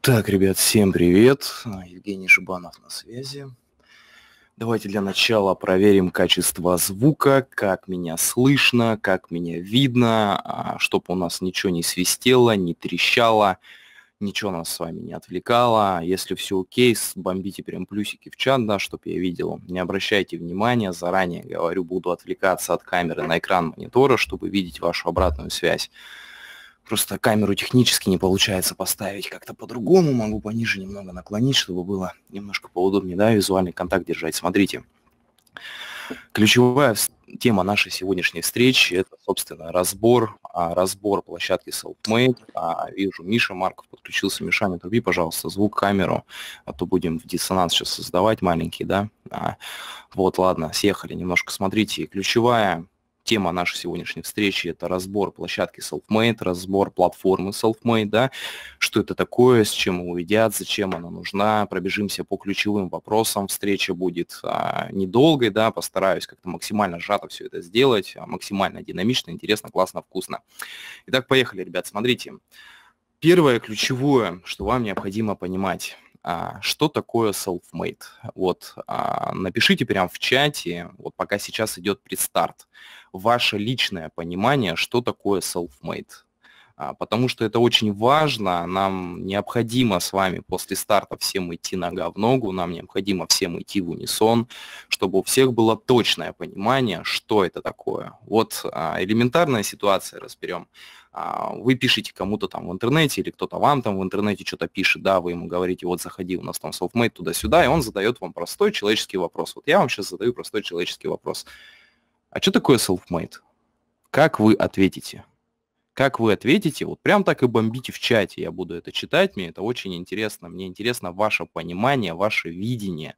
Так, ребят, всем привет. Евгений Жибанов на связи. Давайте для начала проверим качество звука, как меня слышно, как меня видно, а, чтобы у нас ничего не свистело, не трещало, ничего нас с вами не отвлекало. Если все окей, бомбите прям плюсики в чат, да, чтобы я видел. Не обращайте внимания, заранее говорю, буду отвлекаться от камеры на экран монитора, чтобы видеть вашу обратную связь. Просто камеру технически не получается поставить как-то по-другому. Могу пониже немного наклонить, чтобы было немножко поудобнее, да, визуальный контакт держать. Смотрите, ключевая тема нашей сегодняшней встречи – это, собственно, разбор, а, разбор площадки SelfMade. А, вижу, Миша Марков подключился. Миша, не труби, пожалуйста, звук, камеру, а то будем в диссонанс сейчас создавать маленький, да. А, вот, ладно, съехали немножко. Смотрите, ключевая тема нашей сегодняшней встречи – это разбор площадки Selfmade, разбор платформы Selfmade, да, что это такое, с чем его едят, зачем она нужна, пробежимся по ключевым вопросам, встреча будет а, недолгой, да, постараюсь как-то максимально сжато все это сделать, а, максимально динамично, интересно, классно, вкусно. Итак, поехали, ребят, смотрите. Первое ключевое, что вам необходимо понимать а, – что такое self-made. Вот, а, напишите прямо в чате, вот пока сейчас идет предстарт ваше личное понимание, что такое self-made. А, потому что это очень важно, нам необходимо с вами после старта всем идти нога в ногу, нам необходимо всем идти в унисон, чтобы у всех было точное понимание, что это такое. Вот а, элементарная ситуация разберем а, вы пишете кому-то там в интернете, или кто-то вам там в интернете что-то пишет, да, вы ему говорите, вот заходи, у нас там selfmade туда-сюда, и он задает вам простой человеческий вопрос. Вот я вам сейчас задаю простой человеческий вопрос. А что такое self-made? Как вы ответите? Как вы ответите? Вот прям так и бомбите в чате, я буду это читать, мне это очень интересно. Мне интересно ваше понимание, ваше видение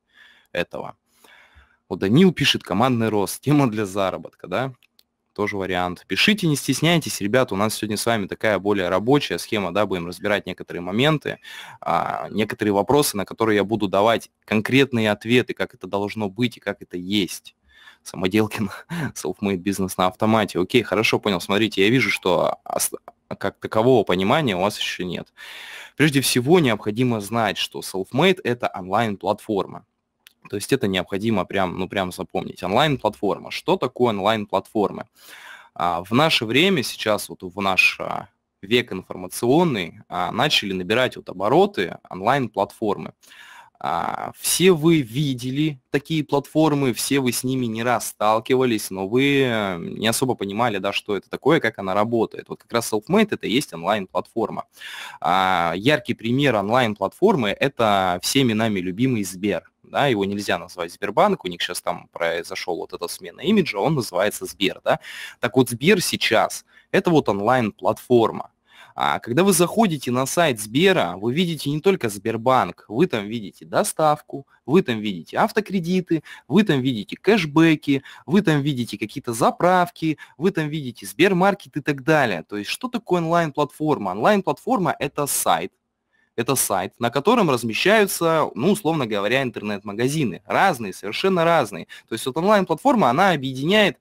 этого. Вот Данил пишет, командный рост, тема для заработка, да? Тоже вариант. Пишите, не стесняйтесь, ребята. у нас сегодня с вами такая более рабочая схема, да, будем разбирать некоторые моменты, а, некоторые вопросы, на которые я буду давать конкретные ответы, как это должно быть и как это есть. Самоделкин, self-made бизнес на автомате. Окей, хорошо, понял. Смотрите, я вижу, что как такового понимания у вас еще нет. Прежде всего, необходимо знать, что self-made – это онлайн-платформа. То есть это необходимо прям, ну, прям запомнить. Онлайн-платформа. Что такое онлайн-платформы? А, в наше время сейчас, вот в наш а, век информационный, а, начали набирать вот обороты онлайн-платформы. А, все вы видели такие платформы, все вы с ними не раз сталкивались, но вы э, не особо понимали, да, что это такое, как она работает. Вот как раз Selfmade это и есть онлайн-платформа. А, яркий пример онлайн-платформы это всеми нами любимый Сбер да, его нельзя назвать Сбербанк, у них сейчас там произошел вот эта смена имиджа, он называется Сбер, да. Так вот, Сбер сейчас – это вот онлайн-платформа, а когда вы заходите на сайт Сбера, вы видите не только Сбербанк, вы там видите доставку, вы там видите автокредиты, вы там видите кэшбэки, вы там видите какие-то заправки, вы там видите Сбермаркет и так далее. То есть что такое онлайн-платформа? Онлайн-платформа – это сайт, это сайт, на котором размещаются, ну, условно говоря, интернет-магазины. Разные, совершенно разные. То есть вот онлайн-платформа, она объединяет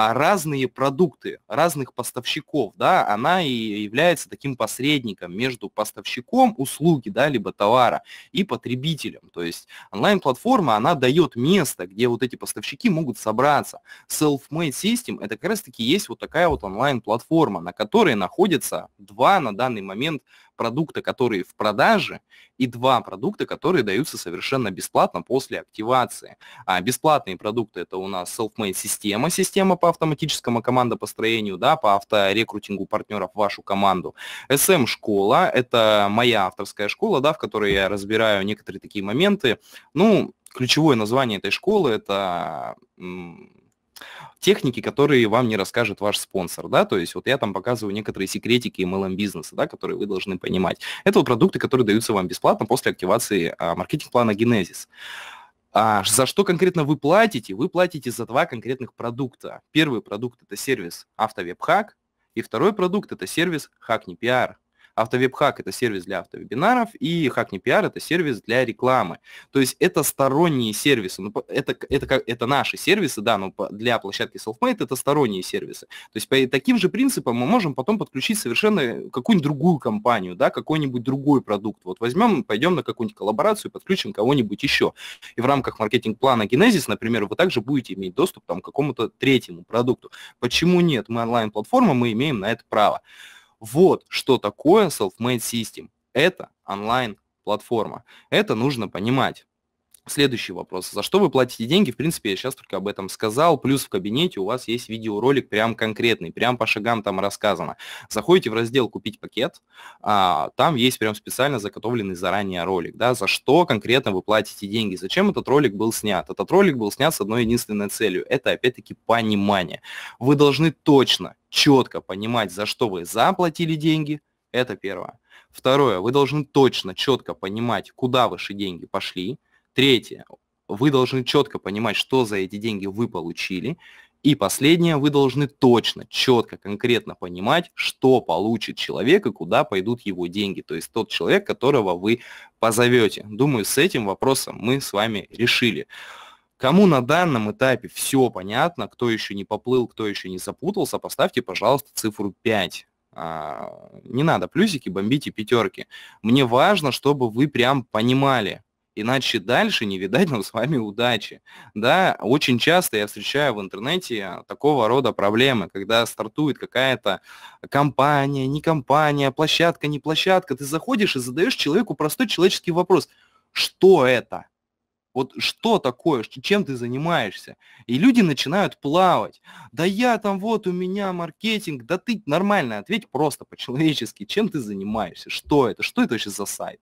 а разные продукты разных поставщиков, да, она и является таким посредником между поставщиком услуги, да, либо товара и потребителем. То есть онлайн-платформа, она дает место, где вот эти поставщики могут собраться. Self-made System – это как раз-таки есть вот такая вот онлайн-платформа, на которой находятся два на данный момент продукта, которые в продаже, и два продукта, которые даются совершенно бесплатно после активации. А бесплатные продукты это у нас self-made система, система по автоматическому командопостроению, да, по авторекрутингу партнеров в вашу команду. SM эм школа это моя авторская школа, да, в которой я разбираю некоторые такие моменты. Ну, ключевое название этой школы это техники, которые вам не расскажет ваш спонсор, да, то есть вот я там показываю некоторые секретики MLM бизнеса, да, которые вы должны понимать. Это вот продукты, которые даются вам бесплатно после активации а, маркетинг-плана Genesis. А за что конкретно вы платите? Вы платите за два конкретных продукта. Первый продукт – это сервис AutoWebHack, и второй продукт – это сервис Hack не Автовеб-хак – это сервис для автовебинаров, и Hackney PR – это сервис для рекламы. То есть это сторонние сервисы. Ну, это, это, это, это наши сервисы, да, но для площадки Selfmade это сторонние сервисы. То есть по таким же принципам мы можем потом подключить совершенно какую-нибудь другую компанию, да, какой-нибудь другой продукт. Вот возьмем, пойдем на какую-нибудь коллаборацию, подключим кого-нибудь еще. И в рамках маркетинг-плана Genesis, например, вы также будете иметь доступ там, к какому-то третьему продукту. Почему нет? Мы онлайн-платформа, мы имеем на это право. Вот что такое self-made system. Это онлайн-платформа. Это нужно понимать. Следующий вопрос. За что вы платите деньги? В принципе, я сейчас только об этом сказал. Плюс в кабинете у вас есть видеоролик прям конкретный, прям по шагам там рассказано. Заходите в раздел «Купить пакет», а, там есть прям специально заготовленный заранее ролик. Да, за что конкретно вы платите деньги? Зачем этот ролик был снят? Этот ролик был снят с одной единственной целью. Это опять-таки понимание. Вы должны точно четко понимать, за что вы заплатили деньги, это первое. Второе, вы должны точно, четко понимать, куда ваши деньги пошли. Третье, вы должны четко понимать, что за эти деньги вы получили. И последнее, вы должны точно, четко, конкретно понимать, что получит человек и куда пойдут его деньги. То есть тот человек, которого вы позовете. Думаю, с этим вопросом мы с вами решили. Кому на данном этапе все понятно, кто еще не поплыл, кто еще не запутался, поставьте, пожалуйста, цифру 5. А, не надо плюсики, бомбите пятерки. Мне важно, чтобы вы прям понимали, иначе дальше не видать нам с вами удачи. Да, очень часто я встречаю в интернете такого рода проблемы, когда стартует какая-то компания, не компания, площадка, не площадка, ты заходишь и задаешь человеку простой человеческий вопрос, что это? Вот что такое, чем ты занимаешься? И люди начинают плавать. Да я там вот, у меня маркетинг. Да ты нормально ответь просто по-человечески. Чем ты занимаешься? Что это? Что это вообще за сайт?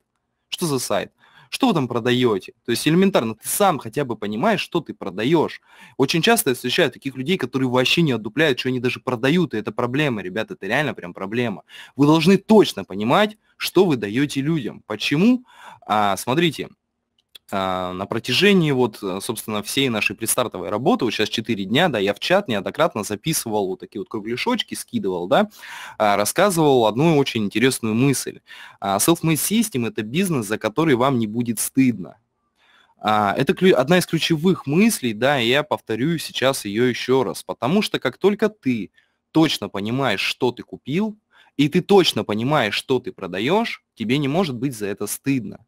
Что за сайт? Что вы там продаете? То есть элементарно, ты сам хотя бы понимаешь, что ты продаешь. Очень часто я встречаю таких людей, которые вообще не отдупляют, что они даже продают, и это проблема, ребята, это реально прям проблема. Вы должны точно понимать, что вы даете людям. Почему? А, смотрите, а, на протяжении вот, э, собственно, всей нашей предстартовой работы, вот сейчас 4 дня, да, я в чат неоднократно записывал вот такие вот кругляшочки, скидывал, да, а, рассказывал одну очень интересную мысль. А, self-made system – это бизнес, за который вам не будет стыдно. Это одна из ключевых мыслей, да, и я повторю сейчас ее еще раз, потому что как только ты точно понимаешь, что ты купил, и ты точно понимаешь, что ты продаешь, тебе не может быть за это стыдно.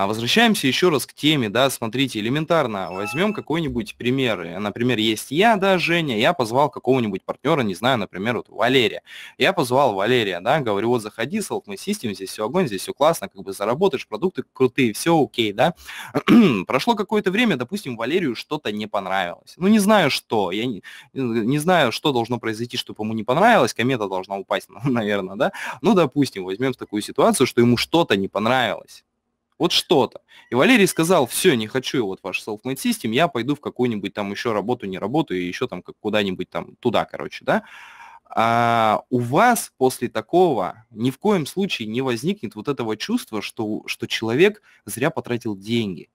А возвращаемся еще раз к теме, да, смотрите, элементарно, возьмем какой-нибудь пример, э, например, есть я, да, Женя, я позвал какого-нибудь партнера, не знаю, например, вот Валерия, я позвал Валерия, да, говорю, вот заходи, Salt My System, здесь все огонь, здесь все классно, как бы заработаешь, продукты крутые, все окей, да. Прошло какое-то время, допустим, Валерию что-то не понравилось, ну не знаю что, я не, э, не знаю, что должно произойти, чтобы ему не понравилось, комета должна упасть, наверное, да, ну, допустим, возьмем такую ситуацию, что ему что-то не понравилось, вот что-то. И Валерий сказал, все, не хочу вот ваш self-made system, я пойду в какую-нибудь там еще работу, не работаю и еще там как куда-нибудь там туда, короче, да. А у вас после такого ни в коем случае не возникнет вот этого чувства, что, что человек зря потратил деньги.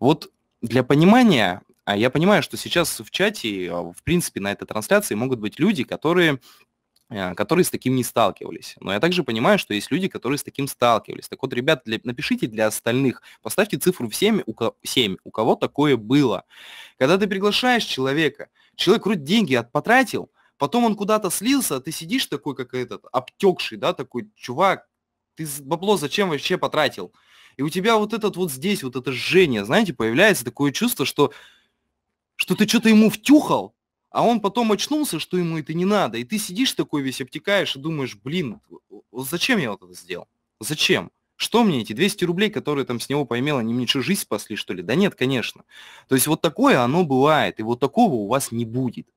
Вот для понимания, а я понимаю, что сейчас в чате, а, в принципе, на этой трансляции могут быть люди, которые Э, которые с таким не сталкивались. Но я также понимаю, что есть люди, которые с таким сталкивались. Так вот, ребят, для, напишите для остальных, поставьте цифру в 7 у, 7, у кого такое было. Когда ты приглашаешь человека, человек вроде деньги от потратил, потом он куда-то слился, а ты сидишь такой, как этот, обтекший, да, такой, чувак, ты бабло зачем вообще потратил? И у тебя вот этот вот здесь, вот это жжение, знаете, появляется такое чувство, что, что ты что-то ему втюхал, а он потом очнулся, что ему это не надо, и ты сидишь такой весь обтекаешь и думаешь, блин, зачем я вот это сделал? Зачем? Что мне эти 200 рублей, которые там с него поймел, они мне что, жизнь спасли, что ли? Да нет, конечно. То есть вот такое оно бывает, и вот такого у вас не будет.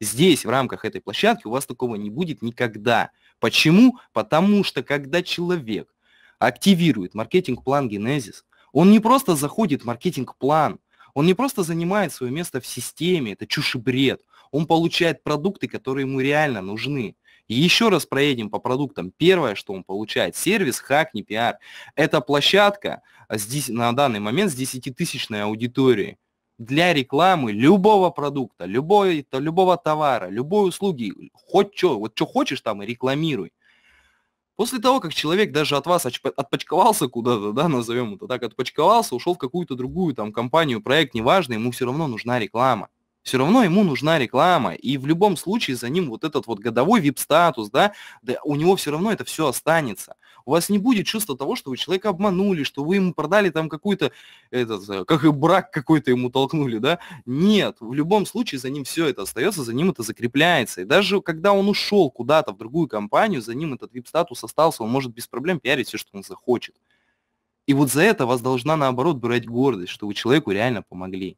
Здесь, в рамках этой площадки, у вас такого не будет никогда. Почему? Потому что когда человек активирует маркетинг-план Генезис, он не просто заходит в маркетинг-план, он не просто занимает свое место в системе, это чушь и бред – он получает продукты, которые ему реально нужны. И еще раз проедем по продуктам. Первое, что он получает, сервис, хак, не пиар. Это площадка здесь, на данный момент с 10-тысячной аудиторией для рекламы любого продукта, любой, то, любого товара, любой услуги, хоть что, вот что хочешь там и рекламируй. После того, как человек даже от вас отпочковался куда-то, да, назовем это так, отпочковался, ушел в какую-то другую там компанию, проект, неважно, ему все равно нужна реклама все равно ему нужна реклама, и в любом случае за ним вот этот вот годовой VIP статус да, да, у него все равно это все останется. У вас не будет чувства того, что вы человека обманули, что вы ему продали там какую-то, этот, э, как и брак какой-то ему толкнули, да. Нет, в любом случае за ним все это остается, за ним это закрепляется. И даже когда он ушел куда-то в другую компанию, за ним этот VIP статус остался, он может без проблем пиарить все, что он захочет. И вот за это вас должна, наоборот, брать гордость, что вы человеку реально помогли.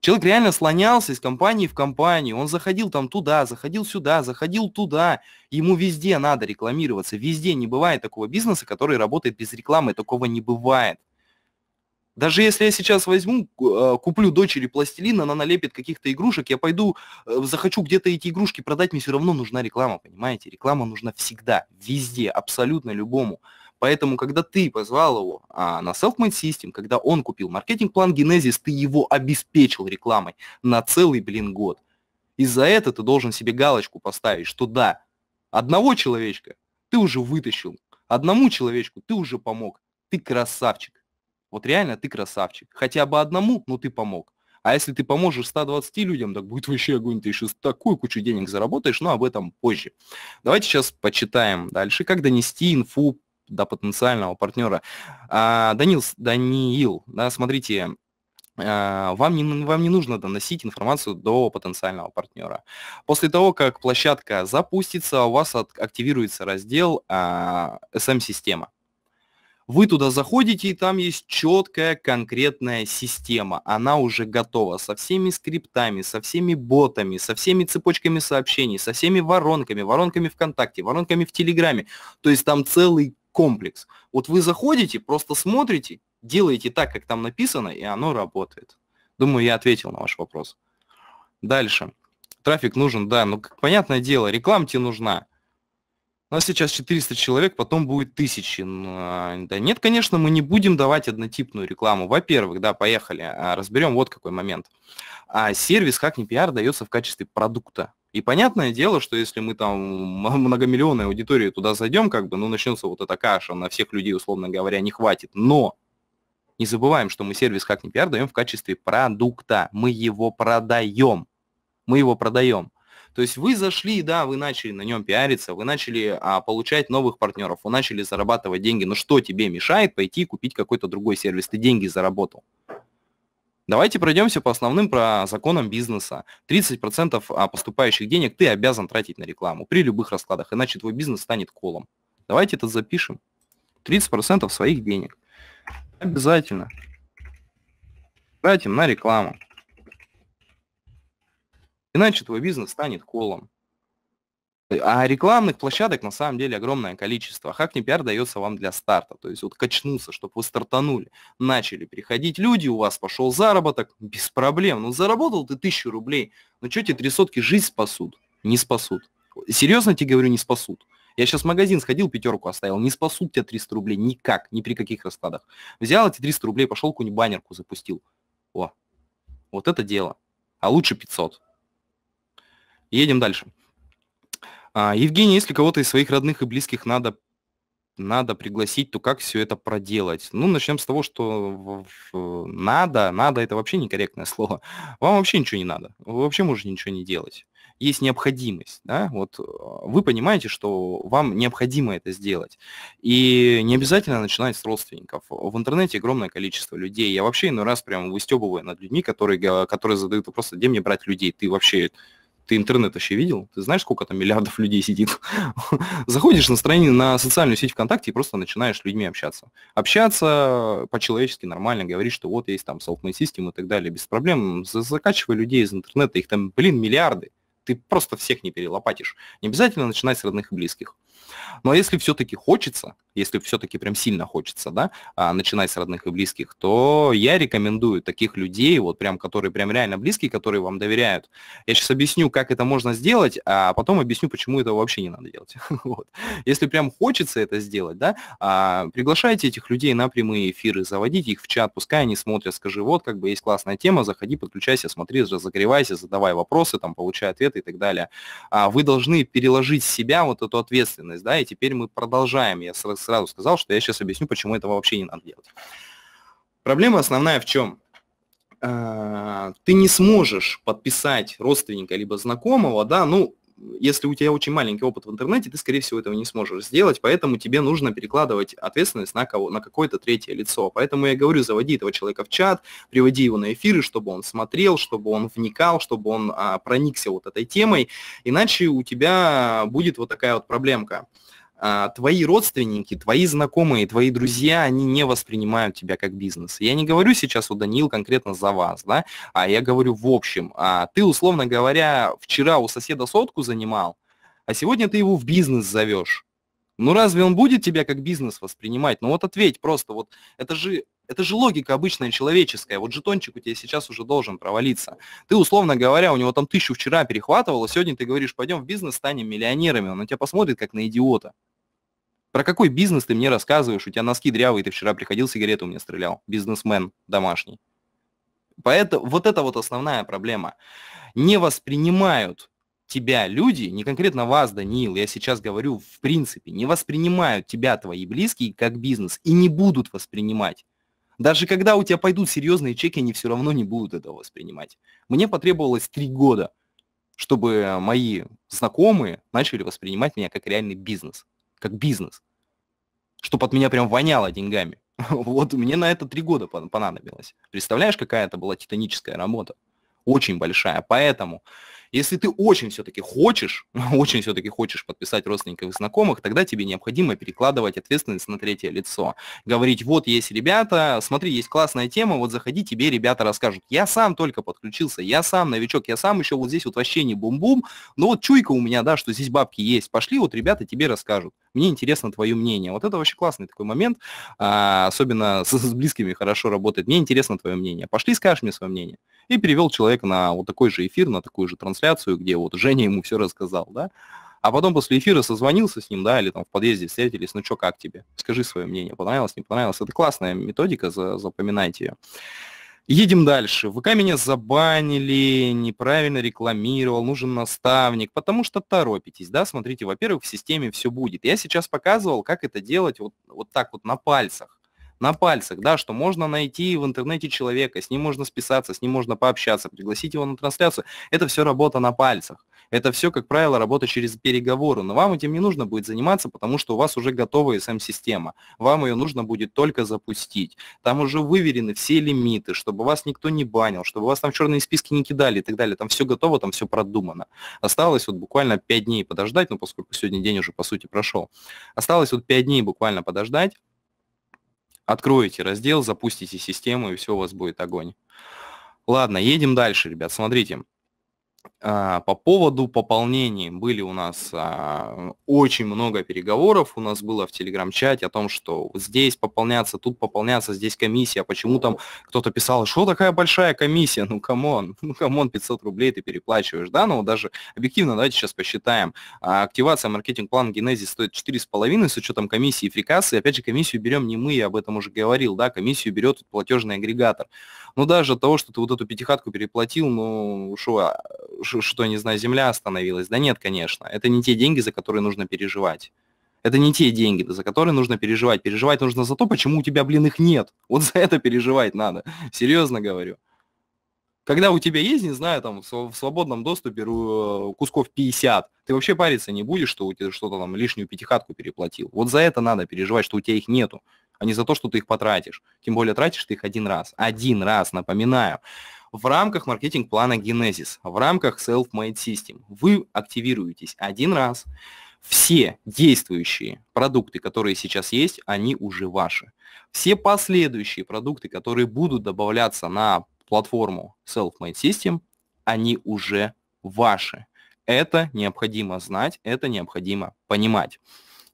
Человек реально слонялся из компании в компанию. Он заходил там туда, заходил сюда, заходил туда. Ему везде надо рекламироваться. Везде не бывает такого бизнеса, который работает без рекламы. Такого не бывает. Даже если я сейчас возьму, э, куплю дочери пластилин, она налепит каких-то игрушек, я пойду, э, захочу где-то эти игрушки продать, мне все равно нужна реклама, понимаете? Реклама нужна всегда, везде, абсолютно любому. Поэтому, когда ты позвал его а, на Self-Made System, когда он купил маркетинг-план Genesis, ты его обеспечил рекламой на целый, блин, год. И за это ты должен себе галочку поставить, что да, одного человечка ты уже вытащил, одному человечку ты уже помог, ты красавчик. Вот реально ты красавчик. Хотя бы одному, но ты помог. А если ты поможешь 120 людям, так будет вообще огонь, ты еще такую кучу денег заработаешь, но об этом позже. Давайте сейчас почитаем дальше, как донести инфу до потенциального партнера. А, Данил, Даниил, да, смотрите, а, вам не, вам не нужно доносить информацию до потенциального партнера. После того, как площадка запустится, у вас от, активируется раздел а, SM-система. Вы туда заходите, и там есть четкая конкретная система. Она уже готова со всеми скриптами, со всеми ботами, со всеми цепочками сообщений, со всеми воронками, воронками ВКонтакте, воронками в Телеграме. То есть там целый комплекс. Вот вы заходите, просто смотрите, делаете так, как там написано, и оно работает. Думаю, я ответил на ваш вопрос. Дальше. Трафик нужен, да, ну, как понятное дело, реклама тебе нужна. У нас сейчас 400 человек, потом будет тысячи. А, да нет, конечно, мы не будем давать однотипную рекламу. Во-первых, да, поехали, а, разберем вот какой момент. А сервис как не пиар дается в качестве продукта. И понятное дело, что если мы там многомиллионной аудитории туда зайдем, как бы, ну, начнется вот эта каша, на всех людей, условно говоря, не хватит. Но не забываем, что мы сервис как не пиар даем в качестве продукта. Мы его продаем. Мы его продаем. То есть вы зашли, да, вы начали на нем пиариться, вы начали а, получать новых партнеров, вы начали зарабатывать деньги. Но что тебе мешает пойти купить какой-то другой сервис? Ты деньги заработал. Давайте пройдемся по основным про законам бизнеса. 30% а, поступающих денег ты обязан тратить на рекламу при любых раскладах, иначе твой бизнес станет колом. Давайте это запишем. 30% своих денег. Обязательно. Тратим на рекламу. Иначе твой бизнес станет колом. А рекламных площадок на самом деле огромное количество. Hackney PR дается вам для старта. То есть вот качнуться, чтобы вы стартанули, начали приходить люди, у вас пошел заработок, без проблем. Ну заработал ты тысячу рублей, но ну, что эти три сотки жизнь спасут? Не спасут. Серьезно тебе говорю, не спасут. Я сейчас в магазин сходил, пятерку оставил, не спасут тебя 300 рублей никак, ни при каких раскладах. Взял эти 300 рублей, пошел какую-нибудь баннерку запустил. О, вот это дело. А лучше 500. Едем дальше. А, Евгений, если кого-то из своих родных и близких надо, надо пригласить, то как все это проделать? Ну, начнем с того, что надо, надо это вообще некорректное слово. Вам вообще ничего не надо. Вы вообще можете ничего не делать. Есть необходимость, да, вот э, вы понимаете, что вам необходимо это сделать. И не обязательно начинать с родственников. В интернете огромное количество людей. Я вообще иной раз прям выстебываю над людьми, которые, которые задают вопрос, где мне брать людей? Ты вообще ты интернет вообще видел? Ты знаешь, сколько там миллиардов людей сидит? Заходишь на страницу, на социальную сеть ВКонтакте и просто начинаешь с людьми общаться. Общаться по-человечески нормально, говоришь, что вот есть там Saltman System и так далее, без проблем. Закачивай людей из интернета, их там, блин, миллиарды. Ты просто всех не перелопатишь. Не обязательно начинать с родных и близких. Но если все-таки хочется, если все-таки прям сильно хочется, да, а, начиная с родных и близких, то я рекомендую таких людей, вот прям, которые прям реально близкие, которые вам доверяют. Я сейчас объясню, как это можно сделать, а потом объясню, почему этого вообще не надо делать. Вот. Если прям хочется это сделать, да, а, приглашайте этих людей на прямые эфиры, заводите их в чат, пускай они смотрят, скажи, вот, как бы есть классная тема, заходи, подключайся, смотри, разогревайся, задавай вопросы, там, получай ответы и так далее. А вы должны переложить себя вот эту ответственность потребность, да, и теперь мы продолжаем. Я сразу сказал, что я сейчас объясню, почему этого вообще не надо делать. Проблема основная в чем? А, ты не сможешь подписать родственника либо знакомого, да, ну, если у тебя очень маленький опыт в интернете, ты, скорее всего, этого не сможешь сделать, поэтому тебе нужно перекладывать ответственность на, кого, на какое-то третье лицо. Поэтому я говорю, заводи этого человека в чат, приводи его на эфиры, чтобы он смотрел, чтобы он вникал, чтобы он а, проникся вот этой темой, иначе у тебя будет вот такая вот проблемка. А, твои родственники, твои знакомые, твои друзья, они не воспринимают тебя как бизнес. Я не говорю сейчас, у Даниил, конкретно за вас, да, а я говорю в общем. А ты, условно говоря, вчера у соседа сотку занимал, а сегодня ты его в бизнес зовешь. Ну разве он будет тебя как бизнес воспринимать? Ну вот ответь просто, вот это же это же логика обычная человеческая. Вот жетончик у тебя сейчас уже должен провалиться. Ты, условно говоря, у него там тысячу вчера перехватывал, а сегодня ты говоришь, пойдем в бизнес, станем миллионерами. Он на тебя посмотрит, как на идиота. Про какой бизнес ты мне рассказываешь? У тебя носки дрявые, ты вчера приходил, сигарету мне стрелял. Бизнесмен домашний. Поэтому вот это вот основная проблема. Не воспринимают тебя люди, не конкретно вас, Даниил, я сейчас говорю в принципе, не воспринимают тебя, твои близкие, как бизнес и не будут воспринимать. Даже когда у тебя пойдут серьезные чеки, они все равно не будут этого воспринимать. Мне потребовалось три года, чтобы мои знакомые начали воспринимать меня как реальный бизнес как бизнес. чтобы от меня прям воняло деньгами. Вот мне на это три года понадобилось. Представляешь, какая это была титаническая работа? Очень большая. Поэтому, если ты очень все-таки хочешь, очень все-таки хочешь подписать родственников и знакомых, тогда тебе необходимо перекладывать ответственность на третье лицо. Говорить, вот есть ребята, смотри, есть классная тема, вот заходи, тебе ребята расскажут. Я сам только подключился, я сам новичок, я сам еще вот здесь вот вообще не бум-бум, но ну вот чуйка у меня, да, что здесь бабки есть. Пошли, вот ребята тебе расскажут мне интересно твое мнение. Вот это вообще классный такой момент, а, особенно с, с близкими хорошо работает. Мне интересно твое мнение. Пошли, скажешь мне свое мнение. И перевел человека на вот такой же эфир, на такую же трансляцию, где вот Женя ему все рассказал, да. А потом после эфира созвонился с ним, да, или там в подъезде встретились, ну что, как тебе? Скажи свое мнение, понравилось, не понравилось. Это классная методика, за, запоминайте ее. Едем дальше. ВК меня забанили, неправильно рекламировал, нужен наставник, потому что торопитесь, да, смотрите, во-первых, в системе все будет. Я сейчас показывал, как это делать вот, вот так вот на пальцах на пальцах, да, что можно найти в интернете человека, с ним можно списаться, с ним можно пообщаться, пригласить его на трансляцию. Это все работа на пальцах. Это все, как правило, работа через переговоры. Но вам этим не нужно будет заниматься, потому что у вас уже готова SM-система. Вам ее нужно будет только запустить. Там уже выверены все лимиты, чтобы вас никто не банил, чтобы вас там в черные списки не кидали и так далее. Там все готово, там все продумано. Осталось вот буквально 5 дней подождать, ну поскольку сегодня день уже по сути прошел. Осталось вот 5 дней буквально подождать откроете раздел, запустите систему, и все у вас будет огонь. Ладно, едем дальше, ребят. Смотрите, а, по поводу пополнений были у нас а, очень много переговоров, у нас было в телеграм-чате о том, что здесь пополняться, тут пополняться, здесь комиссия, почему там кто-то писал, что такая большая комиссия, ну камон, ну камон, 500 рублей ты переплачиваешь, да, ну даже объективно, давайте сейчас посчитаем, а, активация маркетинг-план генезис стоит 4,5 с учетом комиссии и фрикассы, опять же комиссию берем не мы, я об этом уже говорил, да, комиссию берет платежный агрегатор, ну, даже от того, что ты вот эту пятихатку переплатил, ну, а, шо, что, не знаю, земля остановилась. Да нет, конечно. Это не те деньги, за которые нужно переживать. Это не те деньги, за которые нужно переживать. Переживать нужно за то, почему у тебя, блин, их нет. Вот за это переживать надо. Серьезно говорю. Когда у тебя есть, не знаю, там, в свободном доступе э, кусков 50, ты вообще париться не будешь, что у тебя что-то там лишнюю пятихатку переплатил. Вот за это надо переживать, что у тебя их нету а не за то, что ты их потратишь. Тем более тратишь ты их один раз. Один раз, напоминаю. В рамках маркетинг-плана Genesis, в рамках Self-Made System вы активируетесь один раз. Все действующие продукты, которые сейчас есть, они уже ваши. Все последующие продукты, которые будут добавляться на платформу Self-Made System, они уже ваши. Это необходимо знать, это необходимо понимать.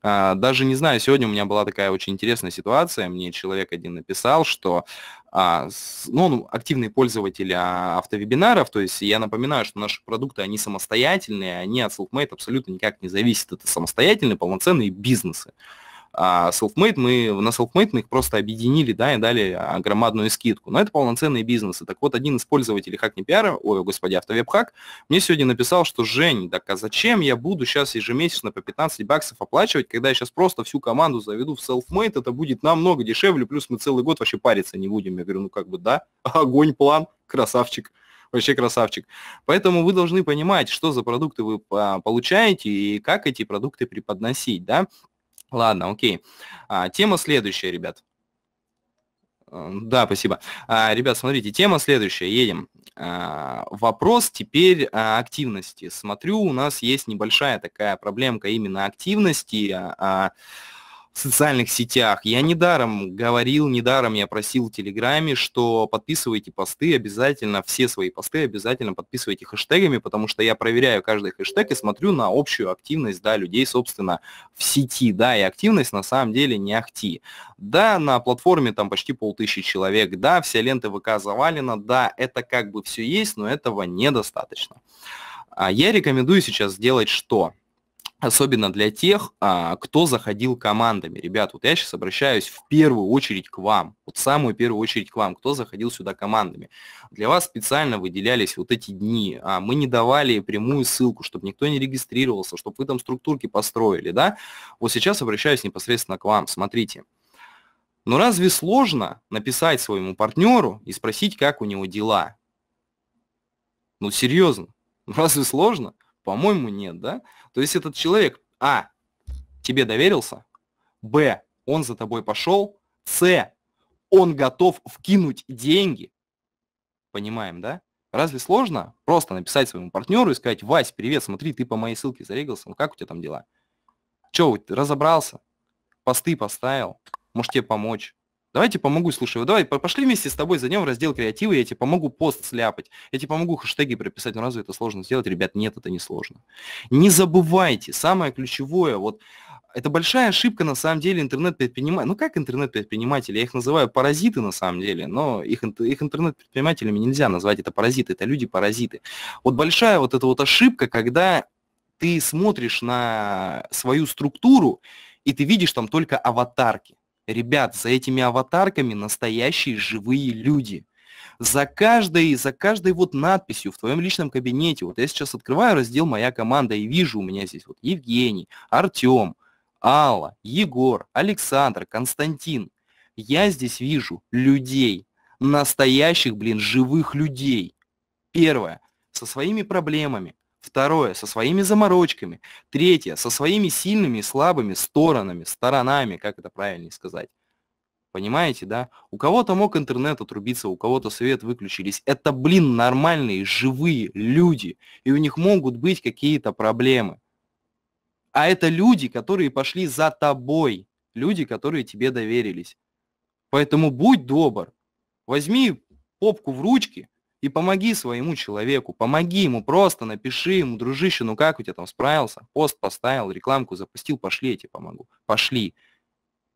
А, даже не знаю, сегодня у меня была такая очень интересная ситуация. Мне человек один написал, что а, ну, он активный пользователь а, автовебинаров, то есть я напоминаю, что наши продукты, они самостоятельные, они от Selfmade абсолютно никак не зависят, это самостоятельные полноценные бизнесы. А Selfmade мы, на Selfmade мы их просто объединили, да, и дали а, громадную скидку. Но это полноценные бизнесы. Так вот, один из пользователей Hack пиара, ой, господи, автовебхак мне сегодня написал, что Жень, так а зачем я буду сейчас ежемесячно по 15 баксов оплачивать, когда я сейчас просто всю команду заведу в Selfmade, это будет намного дешевле, плюс мы целый год вообще париться не будем. Я говорю, ну как бы да, огонь план, красавчик вообще красавчик. Поэтому вы должны понимать, что за продукты вы а, получаете и как эти продукты преподносить, да. Ладно, окей. А, тема следующая, ребят. Э, да, спасибо. А, ребят, смотрите, тема следующая, едем. А, вопрос теперь а, активности. Смотрю, у нас есть небольшая такая проблемка именно активности. А, а, в социальных сетях. Я недаром говорил, недаром я просил в Телеграме, что подписывайте посты обязательно, все свои посты обязательно подписывайте хэштегами, потому что я проверяю каждый хэштег и смотрю на общую активность, да, людей, собственно, в сети, да, и активность на самом деле не ахти. Да, на платформе там почти полтысячи человек, да, вся лента ВК завалена, да, это как бы все есть, но этого недостаточно. А я рекомендую сейчас сделать что? особенно для тех, а, кто заходил командами. Ребят, вот я сейчас обращаюсь в первую очередь к вам, вот самую первую очередь к вам, кто заходил сюда командами. Для вас специально выделялись вот эти дни, а, мы не давали прямую ссылку, чтобы никто не регистрировался, чтобы вы там структурки построили, да? Вот сейчас обращаюсь непосредственно к вам, смотрите. Но «Ну разве сложно написать своему партнеру и спросить, как у него дела? Ну серьезно, «Ну разве сложно? По-моему, нет, да? То есть этот человек, а, тебе доверился, б, он за тобой пошел, с, он готов вкинуть деньги. Понимаем, да? Разве сложно просто написать своему партнеру и сказать, Вась, привет, смотри, ты по моей ссылке зарегался, ну как у тебя там дела? Че, ты разобрался? Посты поставил? Может тебе помочь? Давайте помогу, слушай, вот давай пошли вместе с тобой зайдем в раздел креатива, я тебе помогу пост сляпать, я тебе помогу хэштеги прописать, но ну, разве это сложно сделать? Ребят, нет, это не сложно. Не забывайте, самое ключевое, вот это большая ошибка на самом деле интернет-предпринимателей. Ну как интернет-предприниматели? Я их называю паразиты на самом деле, но их, их интернет-предпринимателями нельзя назвать. Это паразиты, это люди-паразиты. Вот большая вот эта вот ошибка, когда ты смотришь на свою структуру, и ты видишь там только аватарки. Ребят, за этими аватарками настоящие живые люди. За каждой, за каждой вот надписью в твоем личном кабинете, вот я сейчас открываю раздел «Моя команда» и вижу у меня здесь вот Евгений, Артем, Алла, Егор, Александр, Константин. Я здесь вижу людей, настоящих, блин, живых людей. Первое, со своими проблемами, Второе, со своими заморочками. Третье, со своими сильными и слабыми сторонами, сторонами, как это правильнее сказать. Понимаете, да? У кого-то мог интернет отрубиться, у кого-то свет выключились. Это, блин, нормальные, живые люди. И у них могут быть какие-то проблемы. А это люди, которые пошли за тобой. Люди, которые тебе доверились. Поэтому будь добр. Возьми попку в ручки, и помоги своему человеку, помоги ему, просто напиши ему, дружище, ну как у тебя там справился, пост поставил, рекламку запустил, пошли, я тебе помогу, пошли.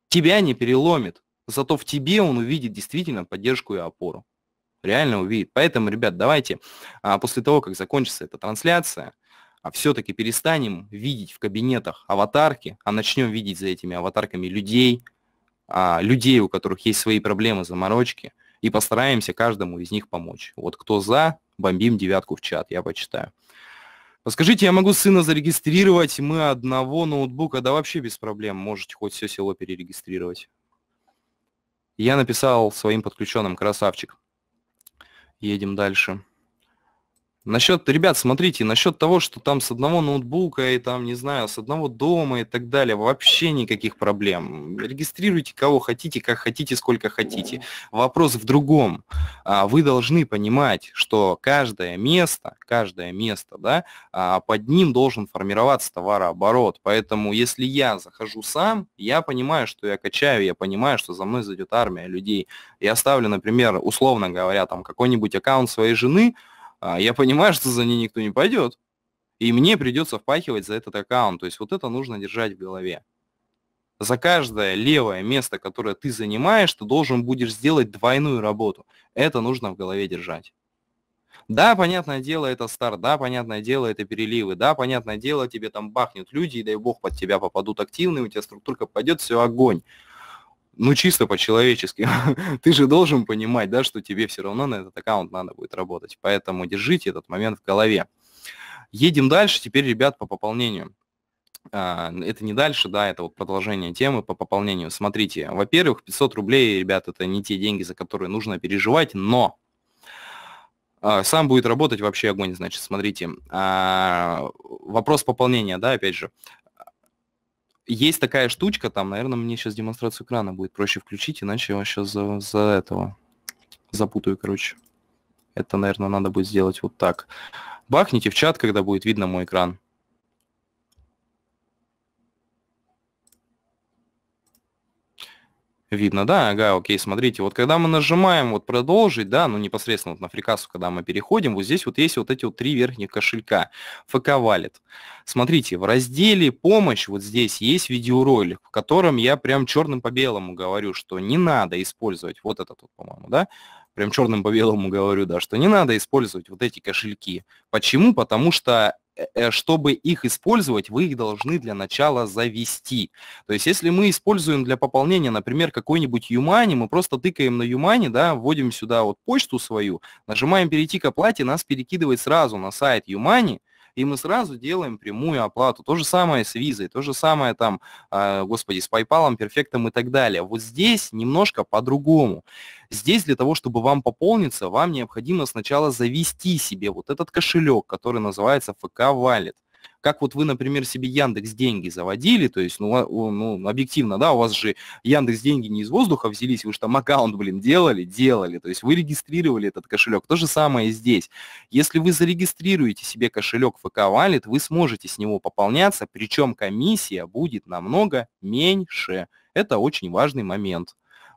Тебя не переломит, зато в тебе он увидит действительно поддержку и опору. Реально увидит. Поэтому, ребят, давайте а, после того, как закончится эта трансляция, а, все-таки перестанем видеть в кабинетах аватарки, а начнем видеть за этими аватарками людей, а, людей, у которых есть свои проблемы, заморочки, и постараемся каждому из них помочь. Вот кто за, бомбим девятку в чат, я почитаю. Подскажите, я могу сына зарегистрировать, мы одного ноутбука, да вообще без проблем, можете хоть все село перерегистрировать. Я написал своим подключенным, красавчик. Едем дальше. Насчет, ребят, смотрите, насчет того, что там с одного ноутбука и там, не знаю, с одного дома и так далее, вообще никаких проблем. Регистрируйте кого хотите, как хотите, сколько хотите. Вопрос в другом. А, вы должны понимать, что каждое место, каждое место, да, а, под ним должен формироваться товарооборот. Поэтому если я захожу сам, я понимаю, что я качаю, я понимаю, что за мной зайдет армия людей. Я ставлю, например, условно говоря, там какой-нибудь аккаунт своей жены, а я понимаю, что за ней никто не пойдет. И мне придется впахивать за этот аккаунт. То есть вот это нужно держать в голове. За каждое левое место, которое ты занимаешь, ты должен будешь сделать двойную работу. Это нужно в голове держать. Да, понятное дело, это старт, да, понятное дело, это переливы, да, понятное дело, тебе там бахнет люди, и дай бог под тебя попадут активные, у тебя структурка пойдет, все, огонь ну чисто по-человечески, ты же должен понимать, да, что тебе все равно на этот аккаунт надо будет работать. Поэтому держите этот момент в голове. Едем дальше, теперь, ребят, по пополнению. А, это не дальше, да, это вот продолжение темы по пополнению. Смотрите, во-первых, 500 рублей, ребят, это не те деньги, за которые нужно переживать, но а, сам будет работать вообще огонь, значит, смотрите. А, вопрос пополнения, да, опять же есть такая штучка, там, наверное, мне сейчас демонстрацию экрана будет проще включить, иначе я сейчас за, за этого запутаю, короче. Это, наверное, надо будет сделать вот так. Бахните в чат, когда будет видно мой экран. Видно, да, ага, окей, смотрите, вот когда мы нажимаем вот продолжить, да, ну непосредственно вот на фрикасу, когда мы переходим, вот здесь вот есть вот эти вот три верхних кошелька, ФК валит. Смотрите, в разделе помощь вот здесь есть видеоролик, в котором я прям черным по белому говорю, что не надо использовать вот этот вот, по-моему, да, прям черным по белому говорю, да, что не надо использовать вот эти кошельки. Почему? Потому что э, э, чтобы их использовать, вы их должны для начала завести. То есть, если мы используем для пополнения, например, какой-нибудь Юмани, мы просто тыкаем на Юмани, да, вводим сюда вот почту свою, нажимаем перейти к оплате, нас перекидывает сразу на сайт Юмани, и мы сразу делаем прямую оплату. То же самое с визой, то же самое там, а, господи, с PayPal, перфектом и так далее. Вот здесь немножко по-другому. Здесь для того, чтобы вам пополниться, вам необходимо сначала завести себе вот этот кошелек, который называется FK Wallet как вот вы, например, себе Яндекс деньги заводили, то есть, ну, а, ну, объективно, да, у вас же Яндекс деньги не из воздуха взялись, вы же там аккаунт, блин, делали, делали, то есть вы регистрировали этот кошелек. То же самое здесь. Если вы зарегистрируете себе кошелек ВК Wallet, вы сможете с него пополняться, причем комиссия будет намного меньше. Это очень важный момент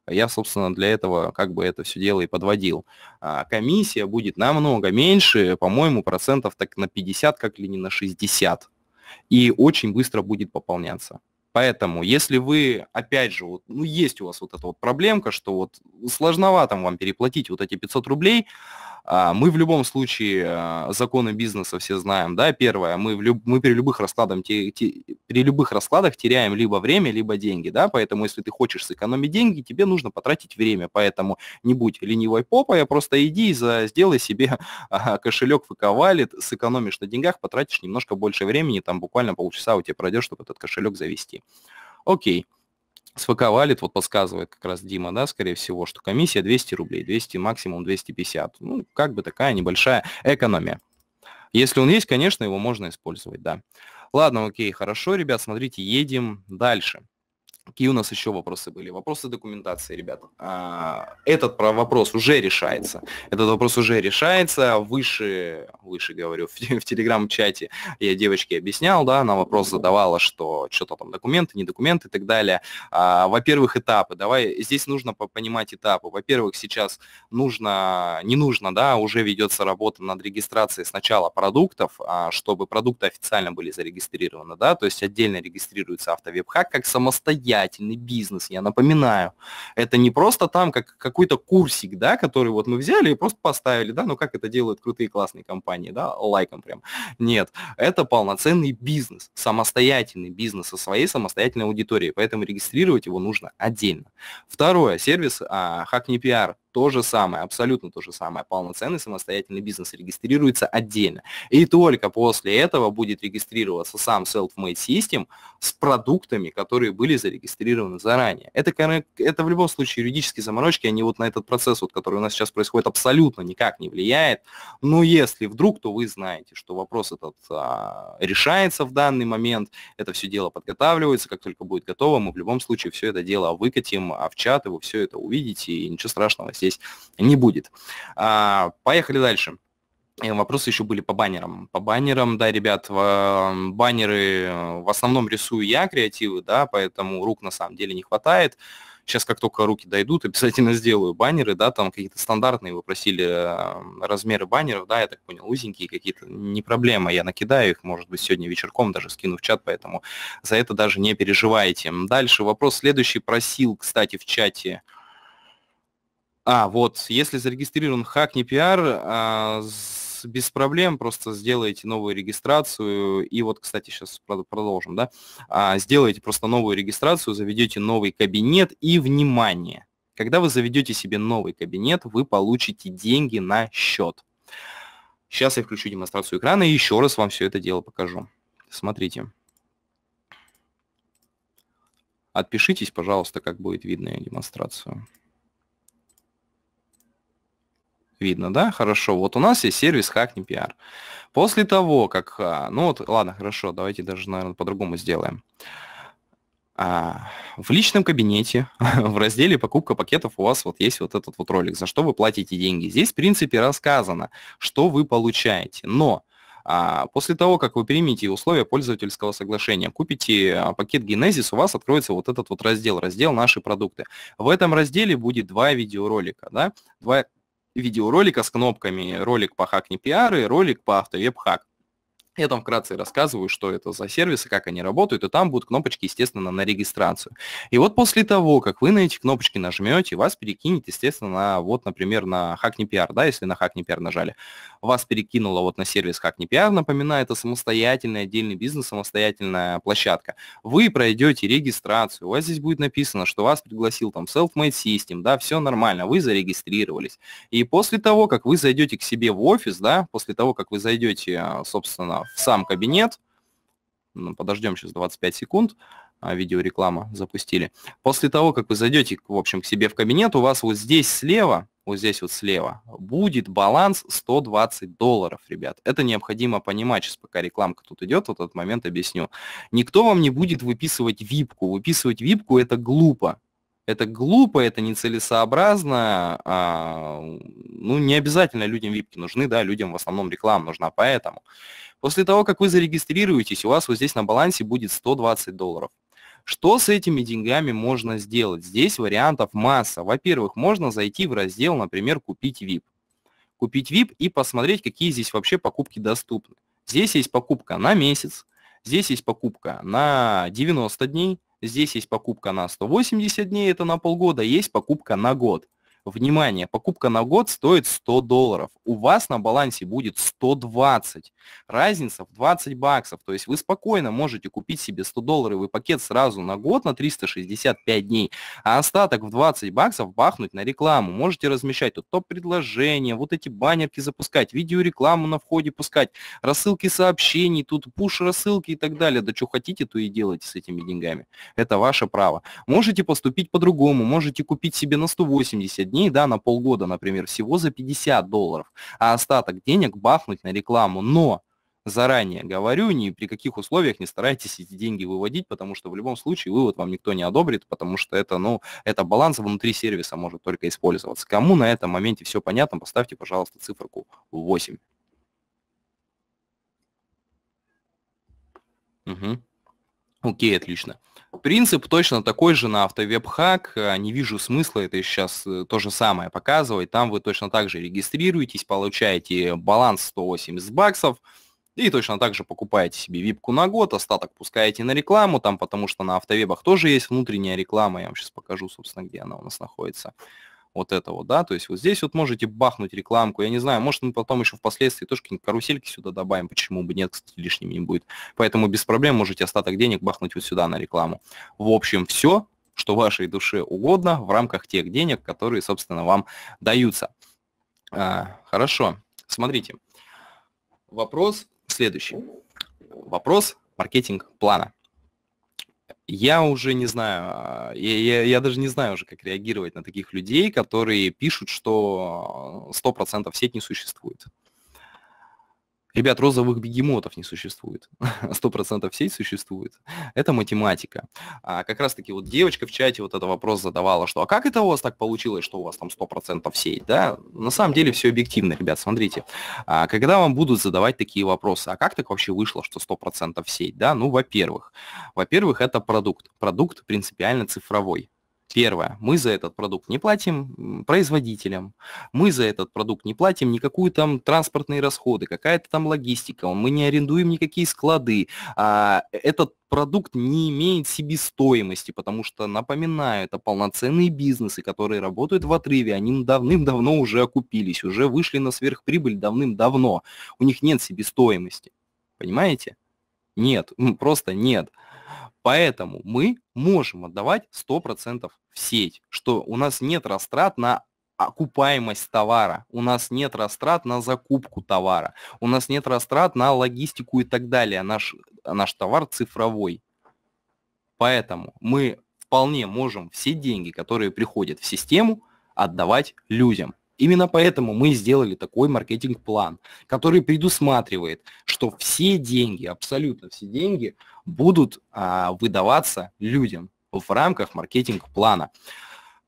я, собственно, для этого как бы это все дело и подводил. А комиссия будет намного меньше, по-моему, процентов так на 50, как ли не на 60. И очень быстро будет пополняться. Поэтому, если вы, опять же, вот, ну, есть у вас вот эта вот проблемка, что вот сложновато вам переплатить вот эти 500 рублей, а, мы в любом случае а, законы бизнеса все знаем, да, первое, мы, в люб, мы при, любых раскладах, те, те, при любых раскладах теряем либо время, либо деньги, да, поэтому если ты хочешь сэкономить деньги, тебе нужно потратить время, поэтому не будь ленивой попой, а просто иди и за, сделай себе кошелек в валит сэкономишь на деньгах, потратишь немножко больше времени, там буквально полчаса у тебя пройдет, чтобы этот кошелек завести. Окей. Okay с ВК валит, вот подсказывает как раз Дима, да, скорее всего, что комиссия 200 рублей, 200 максимум 250. Ну, как бы такая небольшая экономия. Если он есть, конечно, его можно использовать, да. Ладно, окей, хорошо, ребят, смотрите, едем дальше. Какие у нас еще вопросы были? Вопросы документации, ребята. А, этот вопрос уже решается. Этот вопрос уже решается. Выше, выше говорю, в, телеграм-чате я девочке объяснял, да, она вопрос задавала, что что-то там документы, не документы и так далее. А, во-первых, этапы. Давай, здесь нужно понимать этапы. Во-первых, сейчас нужно, не нужно, да, уже ведется работа над регистрацией сначала продуктов, а, чтобы продукты официально были зарегистрированы, да, то есть отдельно регистрируется автовебхак как самостоятельно самостоятельный бизнес, я напоминаю. Это не просто там как какой-то курсик, да, который вот мы взяли и просто поставили, да, ну как это делают крутые классные компании, да, лайком прям. Нет, это полноценный бизнес, самостоятельный бизнес со своей самостоятельной аудиторией, поэтому регистрировать его нужно отдельно. Второе, сервис а, Hackney PR то же самое, абсолютно то же самое. Полноценный самостоятельный бизнес регистрируется отдельно. И только после этого будет регистрироваться сам Self-Made System с продуктами, которые были зарегистрированы заранее. Это, это в любом случае юридические заморочки, они вот на этот процесс, вот, который у нас сейчас происходит, абсолютно никак не влияет. Но если вдруг, то вы знаете, что вопрос этот а, решается в данный момент, это все дело подготавливается, как только будет готово, мы в любом случае все это дело выкатим а, в чат, и вы все это увидите, и ничего страшного здесь не будет. А, поехали дальше. Э, вопросы еще были по баннерам. По баннерам, да, ребят, э, баннеры э, в основном рисую я, креативы, да, поэтому рук на самом деле не хватает. Сейчас, как только руки дойдут, обязательно сделаю баннеры, да, там какие-то стандартные вы просили размеры баннеров, да, я так понял, узенькие какие-то, не проблема, я накидаю их, может быть, сегодня вечерком даже скину в чат, поэтому за это даже не переживайте. Дальше вопрос следующий просил, кстати, в чате, э, а, вот, если зарегистрирован хак не пиар, а, с, без проблем просто сделайте новую регистрацию. И вот, кстати, сейчас продолжим, да. А, сделайте просто новую регистрацию, заведете новый кабинет и внимание. Когда вы заведете себе новый кабинет, вы получите деньги на счет. Сейчас я включу демонстрацию экрана и еще раз вам все это дело покажу. Смотрите. Отпишитесь, пожалуйста, как будет видно демонстрацию. Видно, да? Хорошо. Вот у нас есть сервис Hackney PR. После того, как... А, ну вот, ладно, хорошо, давайте даже, наверное, по-другому сделаем. А, в личном кабинете, в разделе «Покупка пакетов» у вас вот есть вот этот вот ролик, за что вы платите деньги. Здесь, в принципе, рассказано, что вы получаете. Но а, После того, как вы примете условия пользовательского соглашения, купите пакет Genesis, у вас откроется вот этот вот раздел, раздел «Наши продукты». В этом разделе будет два видеоролика, да, два видеоролика с кнопками. Ролик по хакни пиары, ролик по автовеб-хак. Я там вкратце рассказываю, что это за сервисы, как они работают, и там будут кнопочки, естественно, на регистрацию. И вот после того, как вы на эти кнопочки нажмете, вас перекинет, естественно, на, вот, например, на Hackney PR, да, если на Hackney PR нажали, вас перекинуло вот на сервис Hackney PR, напоминаю, это самостоятельный отдельный бизнес, самостоятельная площадка. Вы пройдете регистрацию, у вас здесь будет написано, что вас пригласил там Self-Made System, да, все нормально, вы зарегистрировались. И после того, как вы зайдете к себе в офис, да, после того, как вы зайдете, а, собственно, в сам кабинет. Подождем сейчас 25 секунд а, видеореклама запустили. После того, как вы зайдете, в общем, к себе в кабинет, у вас вот здесь слева, вот здесь вот слева, будет баланс 120 долларов, ребят. Это необходимо понимать, сейчас пока рекламка тут идет, вот этот момент объясню. Никто вам не будет выписывать випку. Выписывать випку – это глупо это глупо, это нецелесообразно, а, ну, не обязательно людям випки нужны, да, людям в основном реклама нужна, поэтому. После того, как вы зарегистрируетесь, у вас вот здесь на балансе будет 120 долларов. Что с этими деньгами можно сделать? Здесь вариантов масса. Во-первых, можно зайти в раздел, например, «Купить VIP». Купить VIP и посмотреть, какие здесь вообще покупки доступны. Здесь есть покупка на месяц, здесь есть покупка на 90 дней – Здесь есть покупка на 180 дней, это на полгода, есть покупка на год. Внимание, покупка на год стоит 100 долларов. У вас на балансе будет 120. Разница в 20 баксов. То есть вы спокойно можете купить себе 100-долларовый пакет сразу на год на 365 дней, а остаток в 20 баксов бахнуть на рекламу. Можете размещать тут топ-предложения, вот эти баннерки запускать, видеорекламу на входе пускать, рассылки сообщений, тут пуш-рассылки и так далее. Да что хотите, то и делайте с этими деньгами. Это ваше право. Можете поступить по-другому, можете купить себе на 180 дней, да, на полгода, например, всего за 50 долларов, а остаток денег бахнуть на рекламу. Но заранее говорю, ни при каких условиях не старайтесь эти деньги выводить, потому что в любом случае вывод вам никто не одобрит, потому что это, ну, это баланс внутри сервиса может только использоваться. Кому на этом моменте все понятно, поставьте, пожалуйста, циферку 8. Угу. Окей, отлично. Принцип точно такой же на автовеб-хак. Э, не вижу смысла это сейчас э, то же самое показывать. Там вы точно так же регистрируетесь, получаете баланс 180 баксов, и точно так же покупаете себе випку на год, остаток пускаете на рекламу, там, потому что на автовебах тоже есть внутренняя реклама. Я вам сейчас покажу, собственно, где она у нас находится вот этого, да, то есть вот здесь вот можете бахнуть рекламку, я не знаю, может мы потом еще впоследствии тоже какие-нибудь карусельки сюда добавим, почему бы нет, кстати, лишним не будет. Поэтому без проблем можете остаток денег бахнуть вот сюда на рекламу. В общем, все, что вашей душе угодно в рамках тех денег, которые, собственно, вам даются. А, хорошо, смотрите. Вопрос следующий. Вопрос маркетинг-плана я уже не знаю, а, я, я, я даже не знаю уже, как реагировать на таких людей, которые пишут, что 100% сеть не существует. Ребят, розовых бегемотов не существует. Сто процентов всей существует. Это математика. А как раз-таки вот девочка в чате вот этот вопрос задавала, что а как это у вас так получилось, что у вас там сто процентов сеть, да? На самом деле все объективно, ребят, смотрите. А когда вам будут задавать такие вопросы, а как так вообще вышло, что сто процентов сеть, да? Ну, во-первых. Во-первых, это продукт. Продукт принципиально цифровой. Первое. Мы за этот продукт не платим производителям. Мы за этот продукт не платим никакую там транспортные расходы, какая-то там логистика. Мы не арендуем никакие склады. А, э, этот продукт не имеет себестоимости, потому что, напоминаю, это полноценные бизнесы, которые работают в отрыве. Они давным-давно уже окупились, уже вышли на сверхприбыль давным-давно. У них нет себестоимости. Понимаете? Нет, просто нет. Поэтому мы можем отдавать 100% в сеть, что у нас нет растрат на окупаемость товара, у нас нет растрат на закупку товара, у нас нет растрат на логистику и так далее. Наш, наш товар цифровой. Поэтому мы вполне можем все деньги, которые приходят в систему, отдавать людям. Именно поэтому мы сделали такой маркетинг-план, который предусматривает, что все деньги, абсолютно все деньги – будут а, выдаваться людям в рамках маркетинг-плана.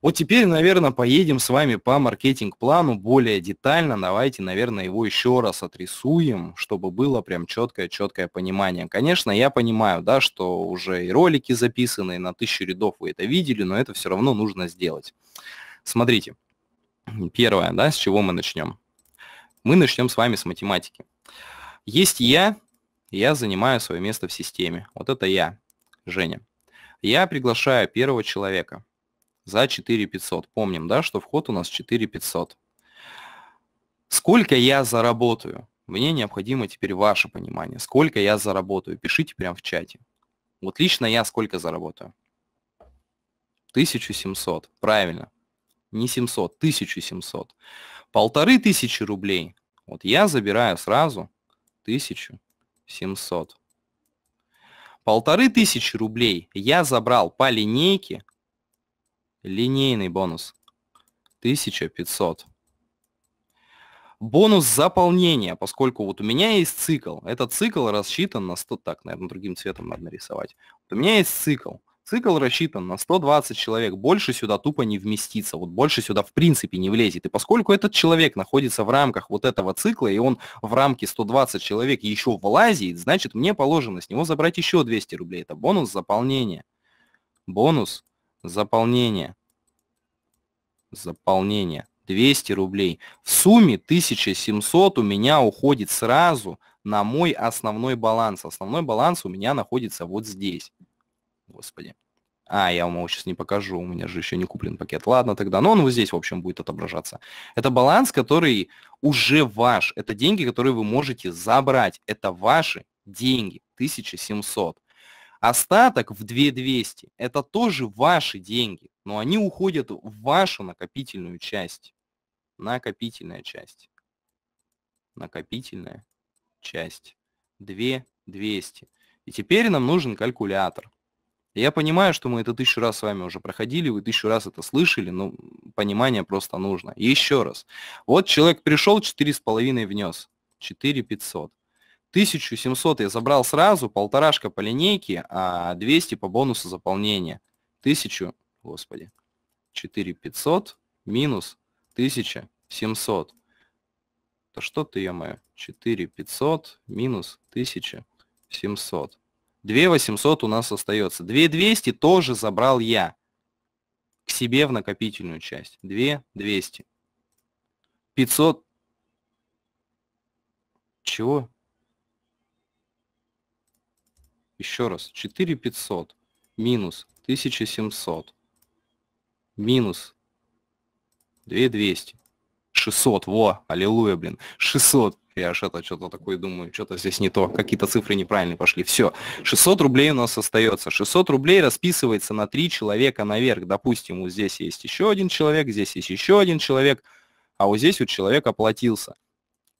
Вот теперь, наверное, поедем с вами по маркетинг-плану более детально. Давайте, наверное, его еще раз отрисуем, чтобы было прям четкое-четкое понимание. Конечно, я понимаю, да, что уже и ролики записаны, и на тысячу рядов вы это видели, но это все равно нужно сделать. Смотрите, первое, да, с чего мы начнем. Мы начнем с вами с математики. Есть я, я занимаю свое место в системе. Вот это я, Женя. Я приглашаю первого человека за 4500. Помним, да, что вход у нас 4500. Сколько я заработаю? Мне необходимо теперь ваше понимание. Сколько я заработаю? Пишите прямо в чате. Вот лично я сколько заработаю? 1700. Правильно. Не 700, 1700. Полторы тысячи рублей. Вот я забираю сразу 1000 700. Полторы тысячи рублей я забрал по линейке. Линейный бонус. 1500. Бонус заполнения, поскольку вот у меня есть цикл. Этот цикл рассчитан на 100... Так, наверное, другим цветом надо нарисовать. Вот у меня есть цикл цикл рассчитан на 120 человек, больше сюда тупо не вместится, вот больше сюда в принципе не влезет. И поскольку этот человек находится в рамках вот этого цикла, и он в рамке 120 человек еще влазит, значит мне положено с него забрать еще 200 рублей. Это бонус заполнения. Бонус заполнения. Заполнение. 200 рублей. В сумме 1700 у меня уходит сразу на мой основной баланс. Основной баланс у меня находится вот здесь. Господи. А, я вам его сейчас не покажу, у меня же еще не куплен пакет. Ладно тогда, но ну, он вот здесь, в общем, будет отображаться. Это баланс, который уже ваш. Это деньги, которые вы можете забрать. Это ваши деньги, 1700. Остаток в 2200 – это тоже ваши деньги, но они уходят в вашу накопительную часть. Накопительная часть. Накопительная часть. 2200. И теперь нам нужен калькулятор. Я понимаю, что мы это тысячу раз с вами уже проходили, вы тысячу раз это слышали, но понимание просто нужно. И еще раз. Вот человек пришел, 4,5 внес, 4,500. 1700 я забрал сразу, полторашка по линейке, а 200 по бонусу заполнения. 1000, господи, 4500 минус 1700. Да что ты, ё-моё, 4500 минус 1700. 2 800 у нас остается. 2 200 тоже забрал я к себе в накопительную часть. 2 200. 500. Чего? Еще раз. 4 500 минус 1700 минус 2 200. 600, во, аллилуйя, блин, 600 я что это что-то такое думаю, что-то здесь не то, какие-то цифры неправильные пошли. Все, 600 рублей у нас остается. 600 рублей расписывается на три человека наверх. Допустим, вот здесь есть еще один человек, здесь есть еще один человек, а вот здесь вот человек оплатился.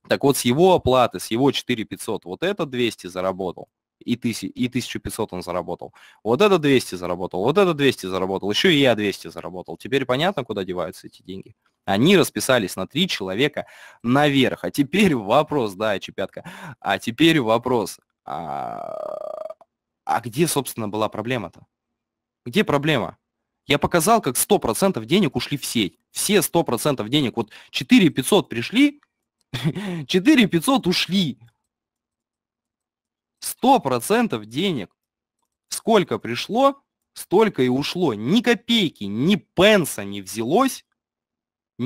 Так вот, с его оплаты, с его 4500, вот это 200 заработал, и, тысяч, и 1500 он заработал. Вот это 200 заработал, вот это 200 заработал, еще и я 200 заработал. Теперь понятно, куда деваются эти деньги? Они расписались на три человека наверх. А теперь вопрос, да, Чепятка, а теперь вопрос, а, а где, собственно, была проблема-то? Где проблема? Я показал, как 100% денег ушли в сеть. Все 100% денег. Вот 4 500 пришли, 4 500 ушли. 100% денег. Сколько пришло, столько и ушло. Ни копейки, ни пенса не взялось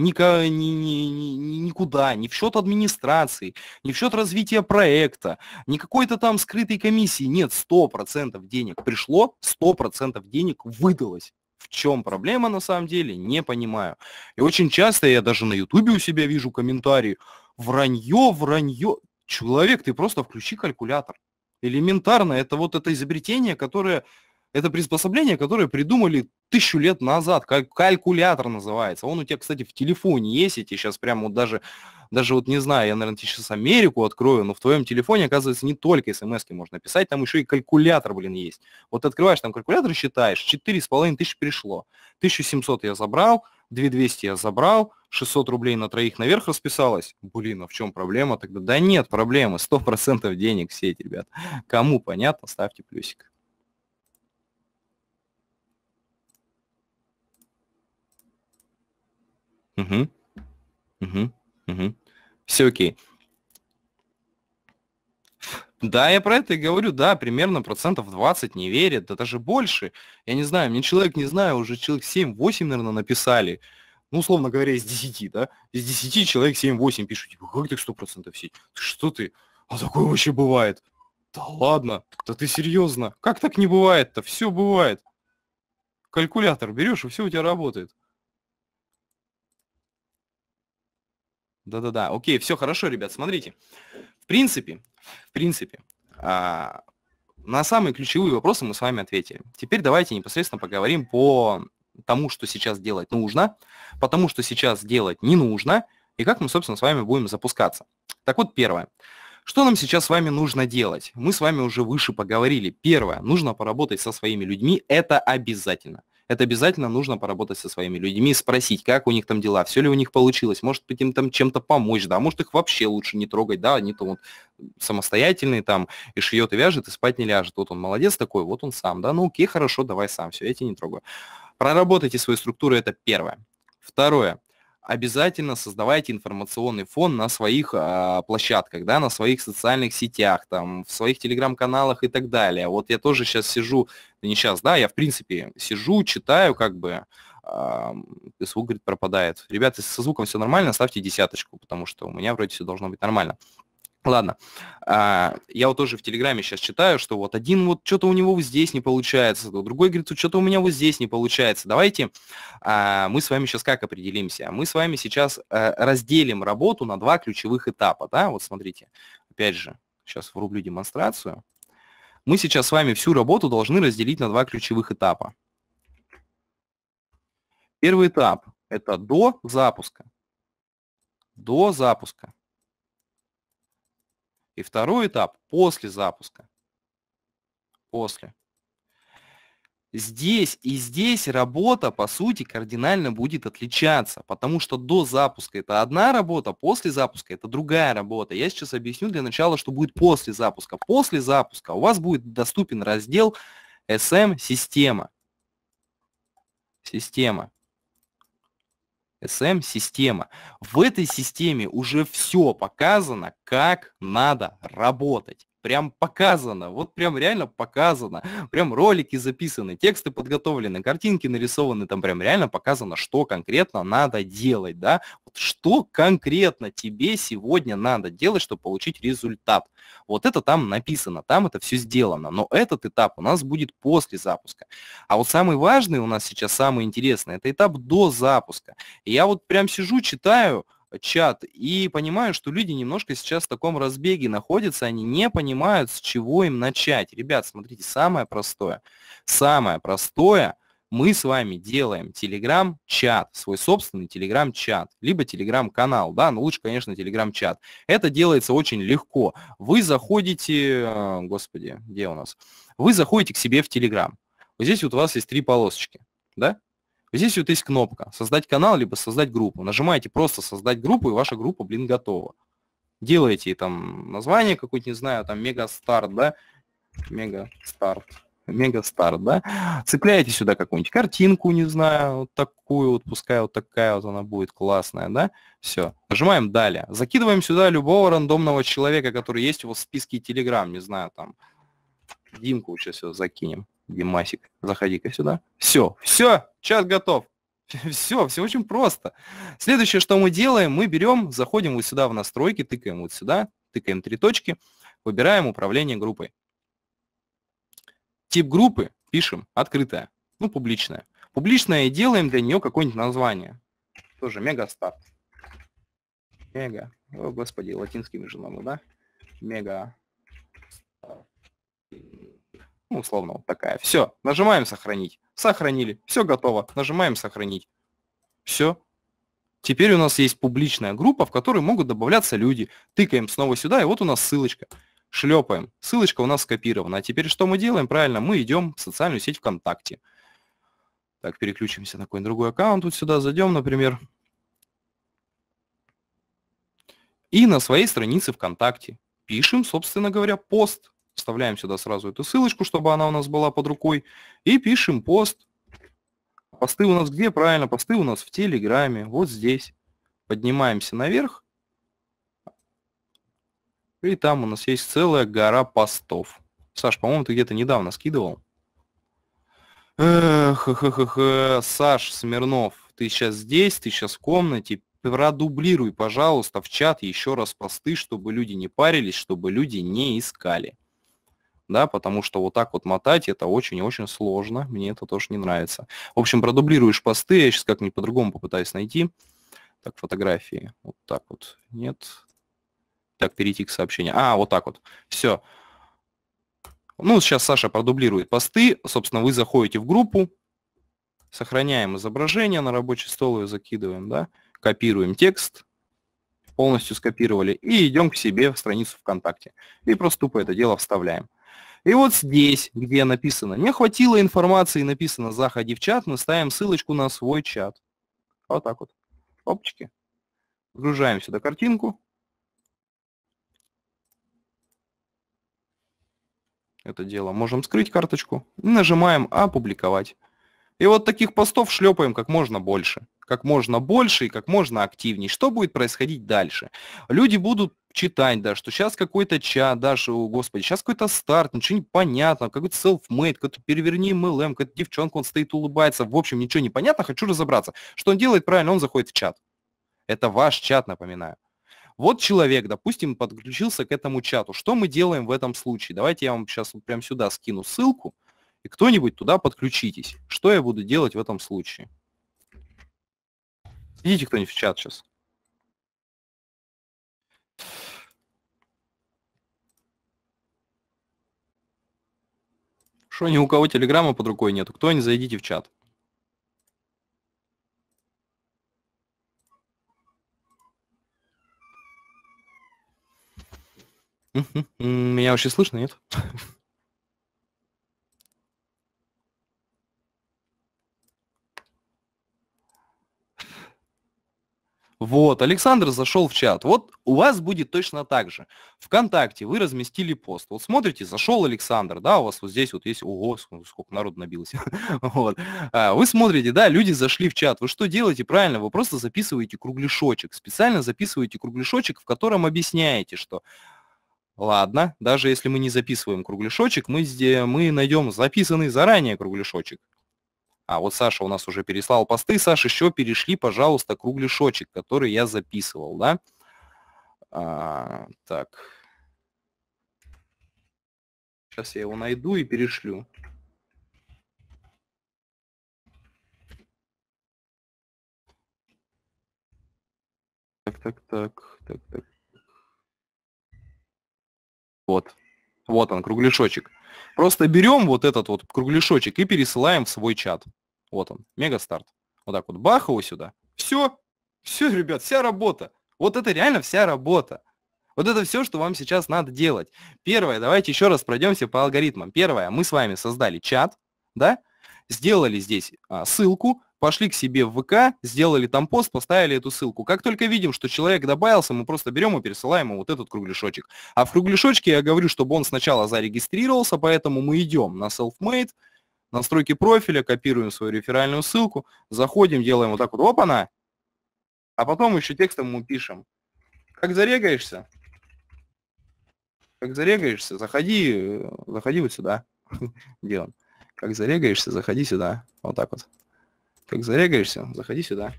нико, ни, ни, ни, никуда, не в счет администрации, не в счет развития проекта, не какой-то там скрытой комиссии. Нет, 100% денег пришло, 100% денег выдалось. В чем проблема на самом деле, не понимаю. И очень часто я даже на ютубе у себя вижу комментарии «Вранье, вранье». Человек, ты просто включи калькулятор. Элементарно, это вот это изобретение, которое это приспособление, которое придумали тысячу лет назад, как калькулятор называется. Он у тебя, кстати, в телефоне есть, я сейчас прямо вот даже, даже вот не знаю, я, наверное, сейчас Америку открою, но в твоем телефоне, оказывается, не только смс можно писать, там еще и калькулятор, блин, есть. Вот открываешь там калькулятор и считаешь, 4,5 тысячи перешло, 1700 я забрал, 2200 я забрал, 600 рублей на троих наверх расписалось. Блин, а в чем проблема тогда? Да нет проблемы, 100% денег все эти ребят. Кому понятно, ставьте плюсик. Угу. Угу. Угу. Все окей. Да, я про это и говорю, да, примерно процентов 20 не верят, да даже больше. Я не знаю, мне человек, не знаю, уже человек 7-8, наверное, написали. Ну, условно говоря, из 10, да? Из 10 человек 7-8 пишут, типа, как так процентов сеть? Что ты? А такое вообще бывает. Да ладно, да ты серьезно? Как так не бывает-то? Все бывает. Калькулятор берешь, и все у тебя работает. Да-да-да. Окей, все хорошо, ребят, смотрите. В принципе, в принципе, а, на самые ключевые вопросы мы с вами ответили. Теперь давайте непосредственно поговорим по тому, что сейчас делать нужно, по тому, что сейчас делать не нужно, и как мы, собственно, с вами будем запускаться. Так вот, первое. Что нам сейчас с вами нужно делать? Мы с вами уже выше поговорили. Первое, нужно поработать со своими людьми, это обязательно это обязательно нужно поработать со своими людьми, спросить, как у них там дела, все ли у них получилось, может быть, им там чем-то помочь, да, может, их вообще лучше не трогать, да, они там вот самостоятельные там, и шьет, и вяжет, и спать не ляжет, вот он молодец такой, вот он сам, да, ну окей, хорошо, давай сам, все, я тебя не трогаю. Проработайте свою структуру, это первое. Второе, обязательно создавайте информационный фон на своих э, площадках, да, на своих социальных сетях, там, в своих телеграм-каналах и так далее. Вот я тоже сейчас сижу, да не сейчас, да, я в принципе сижу, читаю, как бы, э, звук, говорит, пропадает. Ребята, со звуком все нормально, ставьте десяточку, потому что у меня вроде все должно быть нормально. Ладно. А, я вот тоже в Телеграме сейчас читаю, что вот один вот что-то у него здесь не получается, другой говорит, «Ну, что-то у меня вот здесь не получается. Давайте а, мы с вами сейчас как определимся? Мы с вами сейчас а, разделим работу на два ключевых этапа. Да? Вот смотрите, опять же, сейчас врублю демонстрацию. Мы сейчас с вами всю работу должны разделить на два ключевых этапа. Первый этап – это до запуска. До запуска. И второй этап после запуска. После. Здесь и здесь работа, по сути, кардинально будет отличаться, потому что до запуска это одна работа, после запуска это другая работа. Я сейчас объясню для начала, что будет после запуска. После запуска у вас будет доступен раздел SM-система. Система. SM-система. В этой системе уже все показано, как надо работать прям показано, вот прям реально показано, прям ролики записаны, тексты подготовлены, картинки нарисованы, там прям реально показано, что конкретно надо делать, да, вот что конкретно тебе сегодня надо делать, чтобы получить результат. Вот это там написано, там это все сделано, но этот этап у нас будет после запуска. А вот самый важный у нас сейчас, самый интересный, это этап до запуска. И я вот прям сижу, читаю, чат и понимаю, что люди немножко сейчас в таком разбеге находятся, они не понимают, с чего им начать. Ребят, смотрите, самое простое, самое простое, мы с вами делаем телеграм-чат, свой собственный телеграм-чат, либо телеграм-канал, да, но ну, лучше, конечно, телеграм-чат. Это делается очень легко. Вы заходите, э, господи, где у нас? Вы заходите к себе в телеграм. Вот здесь вот у вас есть три полосочки, да? Здесь вот есть кнопка «Создать канал» либо «Создать группу». Нажимаете просто «Создать группу», и ваша группа, блин, готова. Делаете там название какое-то, не знаю, там «Мега Старт», да? «Мега Старт». «Мега Старт», да? Цепляете сюда какую-нибудь картинку, не знаю, вот такую вот, пускай вот такая вот она будет классная, да? Все. Нажимаем «Далее». Закидываем сюда любого рандомного человека, который есть у вас в списке Telegram, не знаю, там, Димку сейчас все закинем. Емасик, заходи-ка сюда. Все, все, чат готов. Все, все очень просто. Следующее, что мы делаем, мы берем, заходим вот сюда в настройки, тыкаем вот сюда, тыкаем три точки, выбираем управление группой. Тип группы пишем открытая, ну, публичная. Публичная и делаем для нее какое-нибудь название. Тоже мегастарт. Мега. О, господи, латинскими же надо, да? Мега. Ну, условно, вот такая. Все, нажимаем сохранить. Сохранили. Все готово. Нажимаем сохранить. Все. Теперь у нас есть публичная группа, в которой могут добавляться люди. Тыкаем снова сюда, и вот у нас ссылочка. Шлепаем. Ссылочка у нас скопирована. А теперь что мы делаем? Правильно, мы идем в социальную сеть ВКонтакте. Так, переключимся на какой-нибудь другой аккаунт. Вот сюда зайдем, например. И на своей странице ВКонтакте пишем, собственно говоря, пост. Вставляем сюда сразу эту ссылочку, чтобы она у нас была под рукой. И пишем пост. Посты у нас где? Правильно, посты у нас в Телеграме. Вот здесь. Поднимаемся наверх. И там у нас есть целая гора постов. Саш, по-моему, ты где-то недавно скидывал. Эх, Саш Смирнов, ты сейчас здесь, ты сейчас в комнате. Продублируй, пожалуйста, в чат еще раз посты, чтобы люди не парились, чтобы люди не искали да, потому что вот так вот мотать это очень и очень сложно, мне это тоже не нравится. В общем, продублируешь посты, я сейчас как-нибудь по-другому попытаюсь найти. Так, фотографии, вот так вот, нет. Так, перейти к сообщению. А, вот так вот, все. Ну, сейчас Саша продублирует посты, собственно, вы заходите в группу, сохраняем изображение на рабочий стол и закидываем, да, копируем текст, полностью скопировали, и идем к себе в страницу ВКонтакте. И просто тупо это дело вставляем. И вот здесь, где написано, не хватило информации, написано, заходи в чат, мы ставим ссылочку на свой чат. Вот так вот. Опачки. Загружаем сюда картинку. Это дело можем скрыть карточку. нажимаем «Опубликовать». И вот таких постов шлепаем как можно больше. Как можно больше и как можно активнее. Что будет происходить дальше? Люди будут читать, да, что сейчас какой-то чат, да, что, господи, сейчас какой-то старт, ну, ничего не понятно, какой-то self-made, какой-то переверни MLM, какая-то девчонка, он стоит, улыбается, в общем, ничего не понятно, хочу разобраться. Что он делает правильно? Он заходит в чат. Это ваш чат, напоминаю. Вот человек, допустим, подключился к этому чату. Что мы делаем в этом случае? Давайте я вам сейчас вот прям сюда скину ссылку и кто-нибудь туда подключитесь. Что я буду делать в этом случае? Идите кто-нибудь в чат сейчас. Что ни у кого телеграмма под рукой нету? Кто-нибудь зайдите в чат. Меня вообще слышно, нет? Вот, Александр зашел в чат. Вот у вас будет точно так же. Вконтакте вы разместили пост. Вот смотрите, зашел Александр, да, у вас вот здесь вот есть, ого, сколько народу набилось. вот. А, вы смотрите, да, люди зашли в чат. Вы что делаете? Правильно, вы просто записываете кругляшочек. Специально записываете кругляшочек, в котором объясняете, что Ладно, даже если мы не записываем кругляшочек, мы, мы найдем записанный заранее кругляшочек. А вот Саша у нас уже переслал посты. Саш, еще перешли, пожалуйста, кругляшочек, который я записывал, да? А, так. Сейчас я его найду и перешлю. Так, так, так, так, так. Вот. Вот он, кругляшочек. Просто берем вот этот вот кругляшочек и пересылаем в свой чат. Вот он, мега старт. Вот так вот, бах его сюда. Все, все, ребят, вся работа. Вот это реально вся работа. Вот это все, что вам сейчас надо делать. Первое, давайте еще раз пройдемся по алгоритмам. Первое, мы с вами создали чат, да, сделали здесь а, ссылку, пошли к себе в ВК, сделали там пост, поставили эту ссылку. Как только видим, что человек добавился, мы просто берем и пересылаем ему вот этот кругляшочек. А в кругляшочке я говорю, чтобы он сначала зарегистрировался, поэтому мы идем на Selfmade, настройки профиля, копируем свою реферальную ссылку, заходим, делаем вот так вот, опа-на, а потом еще текстом мы пишем. Как зарегаешься? Как зарегаешься, заходи, э, заходи вот сюда. Где он? Как зарегаешься, заходи сюда. Вот так вот. Как зарегаешься, заходи сюда.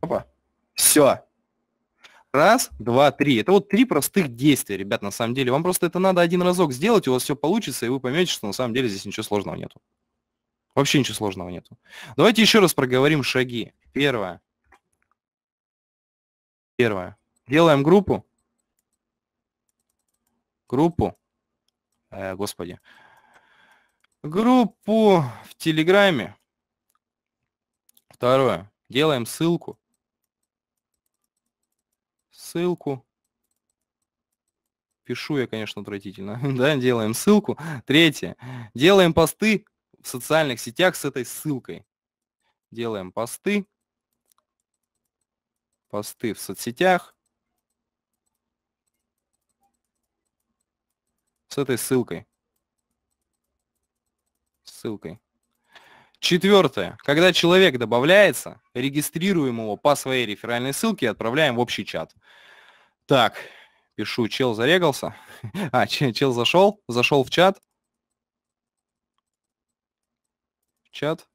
Опа. Все. Раз, два, три. Это вот три простых действия, ребят, на самом деле. Вам просто это надо один разок сделать, у вас все получится, и вы поймете, что на самом деле здесь ничего сложного нету. Вообще ничего сложного нету. Давайте еще раз проговорим шаги. Первое. Первое. Делаем группу. Группу. Э, господи группу в Телеграме. Второе. Делаем ссылку. Ссылку. Пишу я, конечно, отвратительно. да, делаем ссылку. Третье. Делаем посты в социальных сетях с этой ссылкой. Делаем посты. Посты в соцсетях. С этой ссылкой ссылкой. Четвертое. Когда человек добавляется, регистрируем его по своей реферальной ссылке и отправляем в общий чат. Так, пишу, чел зарегался. А, чел зашел, зашел в чат. В чат.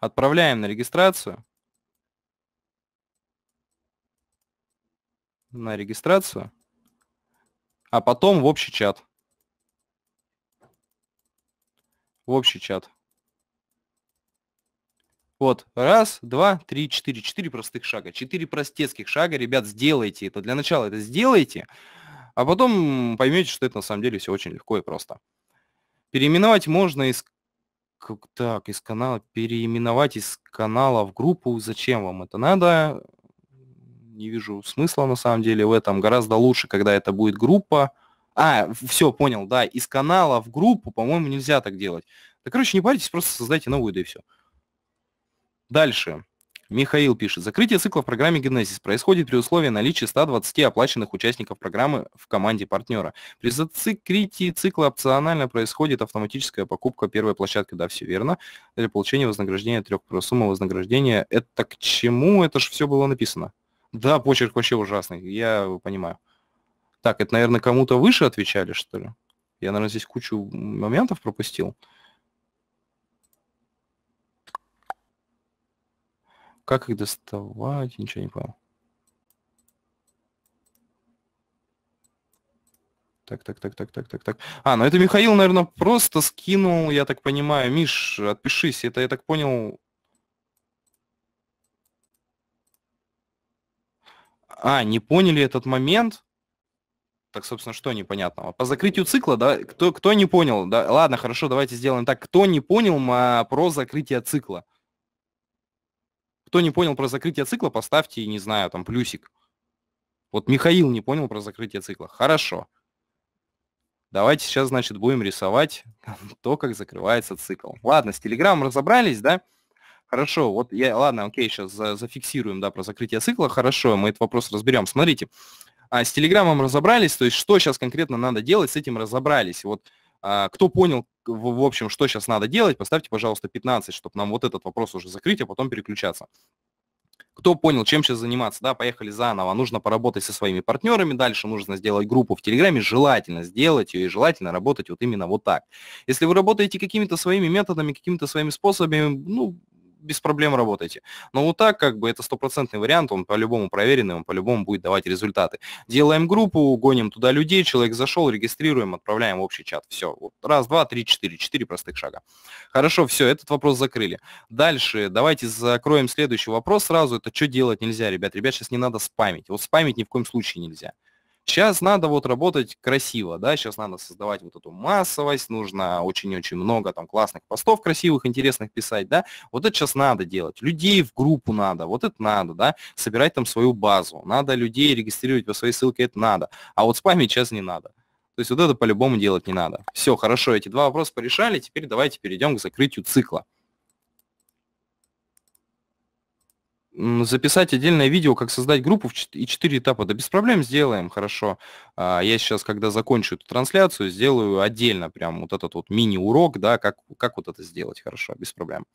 Отправляем на регистрацию. На регистрацию. А потом в общий чат. в общий чат. Вот, раз, два, три, четыре, четыре простых шага, четыре простецких шага, ребят, сделайте это. Для начала это сделайте, а потом поймете, что это на самом деле все очень легко и просто. Переименовать можно из так, из канала, переименовать из канала в группу, зачем вам это надо, не вижу смысла на самом деле в этом. Гораздо лучше, когда это будет группа, а, все, понял, да, из канала в группу, по-моему, нельзя так делать. Да, короче, не паритесь, просто создайте новую, да и все. Дальше. Михаил пишет. Закрытие цикла в программе Genesis происходит при условии наличия 120 оплаченных участников программы в команде партнера. При закрытии цикла опционально происходит автоматическая покупка первой площадки. Да, все верно. Для получения вознаграждения трех сумма вознаграждения. Это к чему? Это же все было написано. Да, почерк вообще ужасный, я понимаю. Так, это, наверное, кому-то выше отвечали, что ли? Я, наверное, здесь кучу моментов пропустил. Как их доставать? Ничего не понял. Так, так, так, так, так, так, так. А, ну это Михаил, наверное, просто скинул, я так понимаю. Миш, отпишись, это, я так понял... А, не поняли этот момент? Так, собственно, что непонятного? По закрытию цикла, да, кто, кто не понял, да, ладно, хорошо, давайте сделаем так. Кто не понял а, про закрытие цикла? Кто не понял про закрытие цикла, поставьте, не знаю, там, плюсик. Вот Михаил не понял про закрытие цикла. Хорошо. Давайте сейчас, значит, будем рисовать то, как закрывается цикл. Ладно, с Телеграм разобрались, да? Хорошо, вот я, ладно, окей, сейчас за, зафиксируем, да, про закрытие цикла. Хорошо, мы этот вопрос разберем. Смотрите, а с Телеграмом разобрались, то есть что сейчас конкретно надо делать, с этим разобрались. Вот а, кто понял, в, в общем, что сейчас надо делать, поставьте, пожалуйста, 15, чтобы нам вот этот вопрос уже закрыть, а потом переключаться. Кто понял, чем сейчас заниматься, да, поехали заново, нужно поработать со своими партнерами, дальше нужно сделать группу в Телеграме, желательно сделать ее и желательно работать вот именно вот так. Если вы работаете какими-то своими методами, какими-то своими способами, ну, без проблем работайте. Но вот так, как бы, это стопроцентный вариант, он по-любому проверенный, он по-любому будет давать результаты. Делаем группу, гоним туда людей, человек зашел, регистрируем, отправляем в общий чат. Все. Вот. Раз, два, три, четыре. Четыре простых шага. Хорошо, все, этот вопрос закрыли. Дальше давайте закроем следующий вопрос сразу. Это что делать нельзя, ребят? Ребят, сейчас не надо спамить. Вот спамить ни в коем случае нельзя. Сейчас надо вот работать красиво, да, сейчас надо создавать вот эту массовость, нужно очень-очень много там классных постов красивых, интересных писать, да, вот это сейчас надо делать, людей в группу надо, вот это надо, да, собирать там свою базу, надо людей регистрировать по своей ссылке, это надо, а вот спамить сейчас не надо. То есть вот это по-любому делать не надо. Все, хорошо, эти два вопроса порешали, теперь давайте перейдем к закрытию цикла. записать отдельное видео, как создать группу и четыре этапа. Да без проблем сделаем, хорошо. А, я сейчас, когда закончу эту трансляцию, сделаю отдельно прям вот этот вот мини-урок, да, как, как вот это сделать, хорошо, без проблем.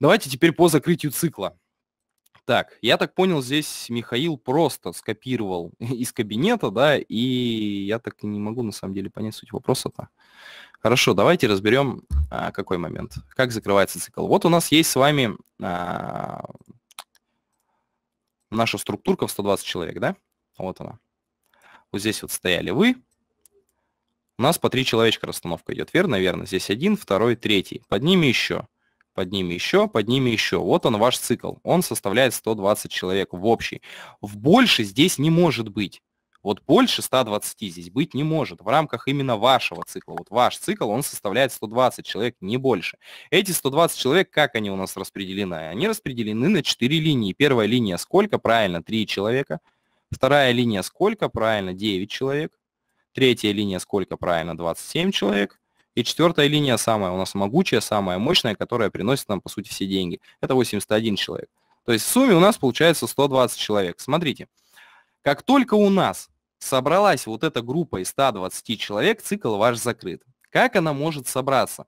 Давайте теперь по закрытию цикла. Так, я так понял, здесь Михаил просто скопировал из кабинета, да, и я так и не могу на самом деле понять суть вопроса-то. Хорошо, давайте разберем, а, какой момент, как закрывается цикл. Вот у нас есть с вами а, наша структурка в 120 человек, да? Вот она. Вот здесь вот стояли вы. У нас по три человечка расстановка идет, верно? Верно. Здесь один, второй, третий. Под ними еще. Под ними еще, под ними еще. Вот он ваш цикл. Он составляет 120 человек в общий. В больше здесь не может быть. Вот больше 120 здесь быть не может в рамках именно вашего цикла. Вот ваш цикл, он составляет 120 человек, не больше. Эти 120 человек, как они у нас распределены? Они распределены на 4 линии. Первая линия сколько? Правильно, 3 человека. Вторая линия сколько? Правильно, 9 человек. Третья линия сколько? Правильно, 27 человек. И четвертая линия самая у нас могучая, самая мощная, которая приносит нам, по сути, все деньги. Это 81 человек. То есть в сумме у нас получается 120 человек. Смотрите, как только у нас собралась вот эта группа из 120 человек, цикл ваш закрыт. Как она может собраться?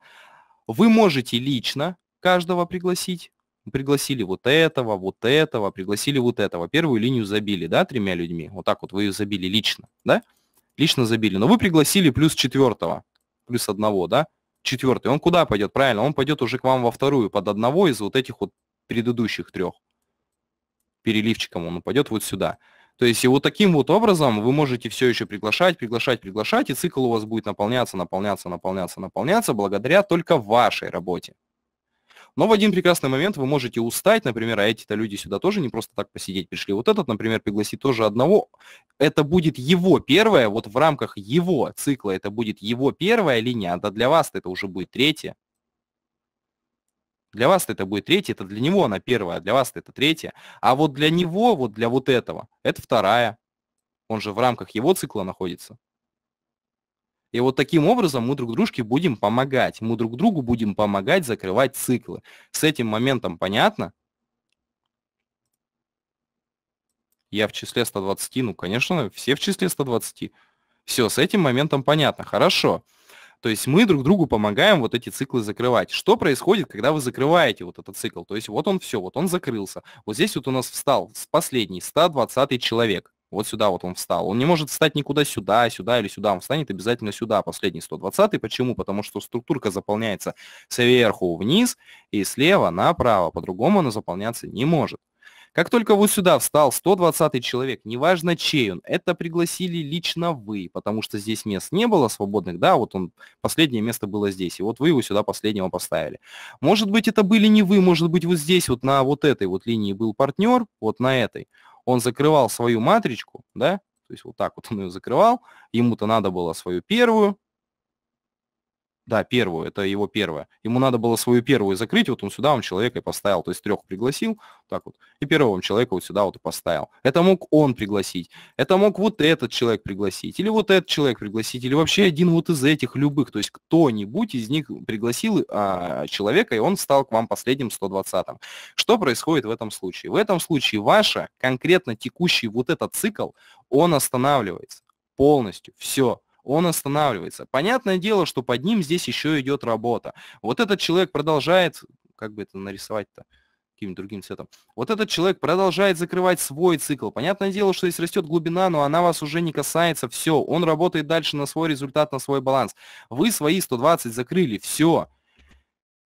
Вы можете лично каждого пригласить. Пригласили вот этого, вот этого, пригласили вот этого. Первую линию забили, да, тремя людьми. Вот так вот вы ее забили лично, да? Лично забили. Но вы пригласили плюс четвертого, плюс одного, да? Четвертый. Он куда пойдет? Правильно, он пойдет уже к вам во вторую, под одного из вот этих вот предыдущих трех. Переливчиком он упадет вот сюда. То есть и вот таким вот образом вы можете все еще приглашать, приглашать, приглашать, и цикл у вас будет наполняться, наполняться, наполняться, наполняться благодаря только вашей работе. Но в один прекрасный момент вы можете устать, например, а эти-то люди сюда тоже не просто так посидеть пришли. Вот этот, например, пригласит тоже одного. Это будет его первая, вот в рамках его цикла это будет его первая линия, а для вас это уже будет третья. Для вас это будет третья, это для него она первая, а для вас это третья. А вот для него, вот для вот этого, это вторая. Он же в рамках его цикла находится. И вот таким образом мы друг дружке будем помогать. Мы друг другу будем помогать закрывать циклы. С этим моментом понятно? Я в числе 120, ну, конечно, все в числе 120. Все, с этим моментом понятно. Хорошо. То есть мы друг другу помогаем вот эти циклы закрывать. Что происходит, когда вы закрываете вот этот цикл? То есть вот он все, вот он закрылся. Вот здесь вот у нас встал последний, 120 человек. Вот сюда вот он встал. Он не может встать никуда сюда, сюда или сюда. Он встанет обязательно сюда, последний 120. Почему? Потому что структурка заполняется сверху вниз и слева направо. По-другому она заполняться не может. Как только вот сюда встал 120 человек, неважно чей он, это пригласили лично вы, потому что здесь мест не было свободных, да, вот он, последнее место было здесь, и вот вы его сюда последнего поставили. Может быть, это были не вы, может быть, вот здесь, вот на вот этой вот линии был партнер, вот на этой, он закрывал свою матричку, да, то есть вот так вот он ее закрывал, ему-то надо было свою первую, да, первую, это его первое. Ему надо было свою первую закрыть, вот он сюда вам человека и поставил, то есть трех пригласил, так вот, и первого вам человека вот сюда вот и поставил. Это мог он пригласить, это мог вот этот человек пригласить, или вот этот человек пригласить, или вообще один вот из этих любых, то есть кто-нибудь из них пригласил а, человека, и он стал к вам последним 120-м. Что происходит в этом случае? В этом случае ваша, конкретно текущий вот этот цикл, он останавливается полностью, все, он останавливается. Понятное дело, что под ним здесь еще идет работа. Вот этот человек продолжает, как бы это нарисовать-то, каким-нибудь другим цветом. Вот этот человек продолжает закрывать свой цикл. Понятное дело, что здесь растет глубина, но она вас уже не касается. Все, он работает дальше на свой результат, на свой баланс. Вы свои 120 закрыли, все.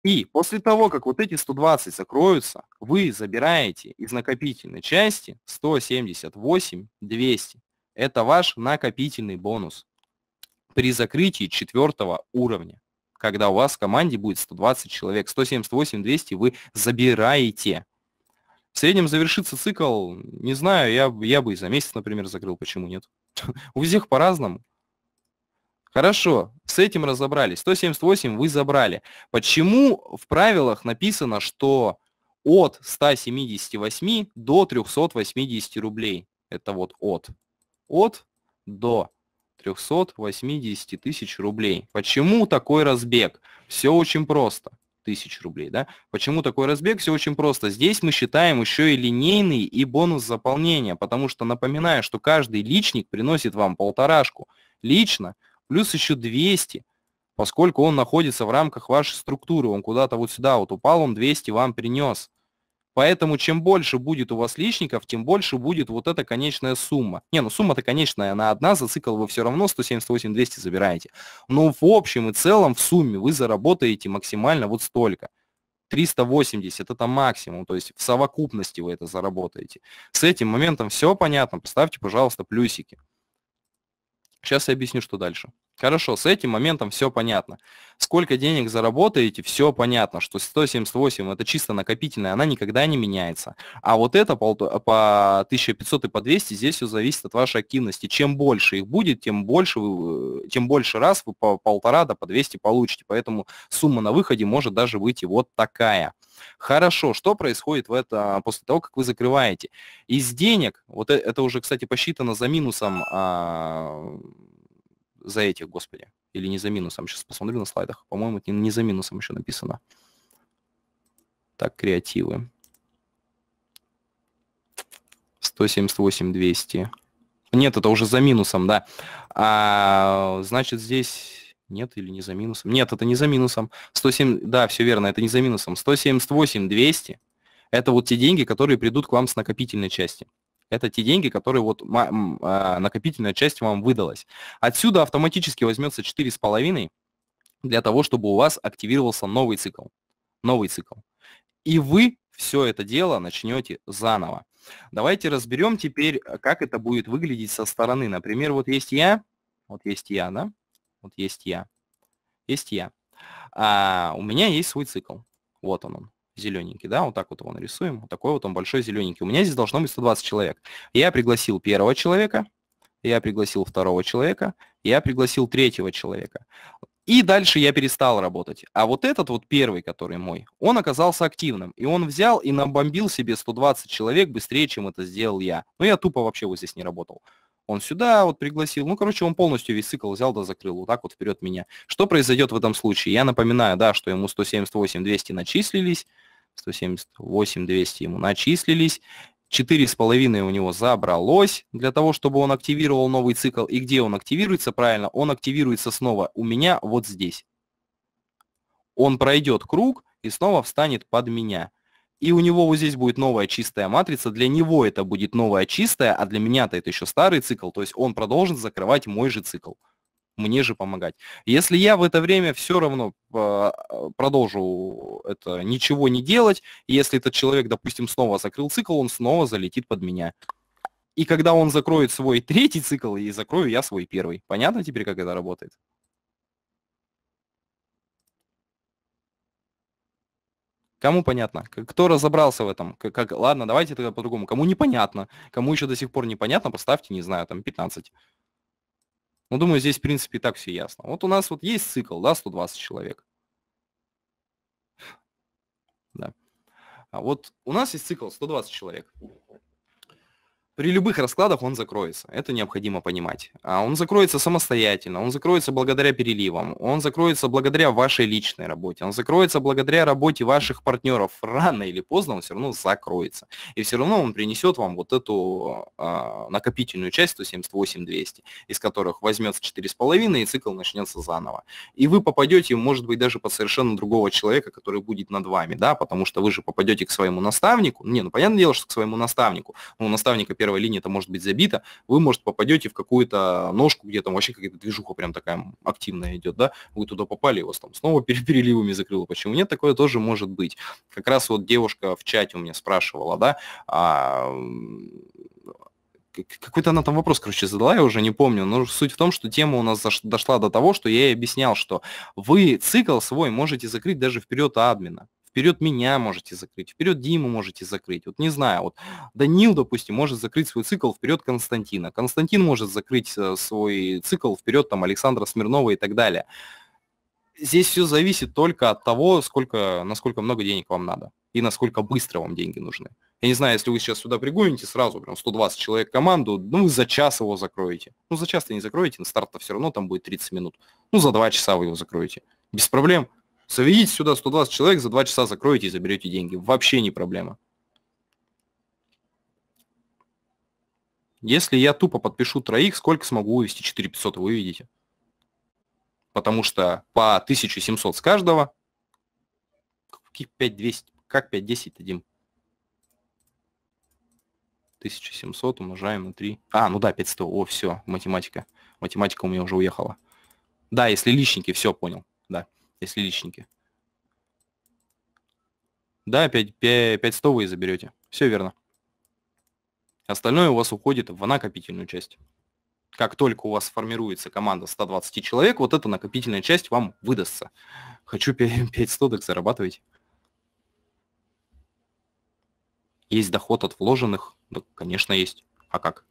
И после того, как вот эти 120 закроются, вы забираете из накопительной части 178 200. Это ваш накопительный бонус при закрытии четвертого уровня, когда у вас в команде будет 120 человек, 178, 200 вы забираете. В среднем завершится цикл, не знаю, я, я бы и за месяц, например, закрыл, почему нет. У всех по-разному. Хорошо, с этим разобрались. 178 вы забрали. Почему в правилах написано, что от 178 до 380 рублей? Это вот от. От до 380 тысяч рублей. Почему такой разбег? Все очень просто тысяч рублей, да? Почему такой разбег? Все очень просто. Здесь мы считаем еще и линейный и бонус заполнения, потому что напоминаю, что каждый личник приносит вам полторашку лично, плюс еще 200, поскольку он находится в рамках вашей структуры, он куда-то вот сюда вот упал, он 200 вам принес. Поэтому чем больше будет у вас личников, тем больше будет вот эта конечная сумма. Не, ну сумма-то конечная, она одна, за цикл вы все равно 178-200 забираете. Но в общем и целом в сумме вы заработаете максимально вот столько. 380 это максимум, то есть в совокупности вы это заработаете. С этим моментом все понятно, поставьте, пожалуйста, плюсики. Сейчас я объясню, что дальше. Хорошо, с этим моментом все понятно. Сколько денег заработаете, все понятно, что 178 это чисто накопительная, она никогда не меняется. А вот это по 1500 и по 200 здесь все зависит от вашей активности. Чем больше их будет, тем больше, вы, э, тем больше раз вы по полтора до по 200 получите. Поэтому сумма на выходе может даже выйти вот такая. Хорошо, что происходит в это, после того, как вы закрываете? Из денег, вот э, это уже, кстати, посчитано за минусом а, за этих, господи. Или не за минусом. Сейчас посмотрю на слайдах. По-моему, это не за минусом еще написано. Так, креативы. 178, 200. Нет, это уже за минусом, да. А, значит, здесь нет или не за минусом? Нет, это не за минусом. 107, да, все верно, это не за минусом. 178, 200 – это вот те деньги, которые придут к вам с накопительной части. Это те деньги, которые вот а, накопительная часть вам выдалась. Отсюда автоматически возьмется 4,5 для того, чтобы у вас активировался новый цикл. Новый цикл. И вы все это дело начнете заново. Давайте разберем теперь, э, как это будет выглядеть со стороны. Например, вот есть я, вот есть я, да, вот есть я, есть я. А у меня есть свой цикл. Вот он он зелененький, да, вот так вот его нарисуем, вот такой вот он большой зелененький. У меня здесь должно быть 120 человек. Я пригласил первого человека, я пригласил второго человека, я пригласил третьего человека. И дальше я перестал работать. А вот этот вот первый, который мой, он оказался активным. И он взял и набомбил себе 120 человек быстрее, чем это сделал я. Но ну, я тупо вообще вот здесь не работал. Он сюда вот пригласил. Ну, короче, он полностью весь цикл взял да закрыл. Вот так вот вперед меня. Что произойдет в этом случае? Я напоминаю, да, что ему 178-200 начислились. 178 200 ему начислились, 4,5 у него забралось для того, чтобы он активировал новый цикл. И где он активируется правильно? Он активируется снова у меня вот здесь. Он пройдет круг и снова встанет под меня. И у него вот здесь будет новая чистая матрица. Для него это будет новая чистая, а для меня-то это еще старый цикл. То есть он продолжит закрывать мой же цикл мне же помогать. Если я в это время все равно а, а, продолжу это ничего не делать, если этот человек, допустим, снова закрыл цикл, он снова залетит под меня. И когда он закроет свой третий цикл, и закрою я свой первый. Понятно теперь, как это работает? Кому понятно? Кто разобрался в этом? Как, как, ладно, давайте тогда по-другому. Кому непонятно? Кому еще до сих пор непонятно, поставьте, не знаю, там 15. Ну, думаю, здесь, в принципе, и так все ясно. Вот у нас вот есть цикл, да, 120 человек. Да. А вот у нас есть цикл 120 человек при любых раскладах он закроется. Это необходимо понимать. А он закроется самостоятельно, он закроется благодаря переливам, он закроется благодаря вашей личной работе, он закроется благодаря работе ваших партнеров. Рано или поздно он все равно закроется. И все равно он принесет вам вот эту а, накопительную часть 178-200, из которых возьмется 4,5 и цикл начнется заново. И вы попадете, может быть, даже под совершенно другого человека, который будет над вами, да, потому что вы же попадете к своему наставнику. Не, ну понятное дело, что к своему наставнику. Ну, наставника первый первая линия это может быть забита, вы, может, попадете в какую-то ножку, где там вообще какая-то движуха прям такая активная идет, да, вы туда попали, вас там снова переливами закрыло. Почему нет? Такое тоже может быть. Как раз вот девушка в чате у меня спрашивала, да, а, какой-то она там вопрос, короче, задала, я уже не помню, но суть в том, что тема у нас дошла до того, что я ей объяснял, что вы цикл свой можете закрыть даже вперед админа. Вперед меня можете закрыть, вперед Диму можете закрыть. Вот не знаю, вот Данил, допустим, может закрыть свой цикл вперед Константина. Константин может закрыть э, свой цикл вперед там Александра Смирнова и так далее. Здесь все зависит только от того, сколько, насколько много денег вам надо и насколько быстро вам деньги нужны. Я не знаю, если вы сейчас сюда пригоните сразу, прям 120 человек команду, ну вы за час его закроете. Ну за час-то не закроете, на старт-то все равно там будет 30 минут. Ну за два часа вы его закроете. Без проблем. Заведите сюда 120 человек, за 2 часа закроете и заберете деньги. Вообще не проблема. Если я тупо подпишу троих, сколько смогу вывести 4-500 вы видите? Потому что по 1700 с каждого... Каких 5200? Как 510 дадим? 1700 умножаем на 3. А, ну да, 500. О, все, математика. Математика у меня уже уехала. Да, если личники, все, понял если личники. Да, 5, 5, 5 100 вы заберете. Все верно. Остальное у вас уходит в накопительную часть. Как только у вас формируется команда 120 человек, вот эта накопительная часть вам выдастся. Хочу 5, 5 100, так зарабатывайте. Есть доход от вложенных? Да, конечно, есть. А как?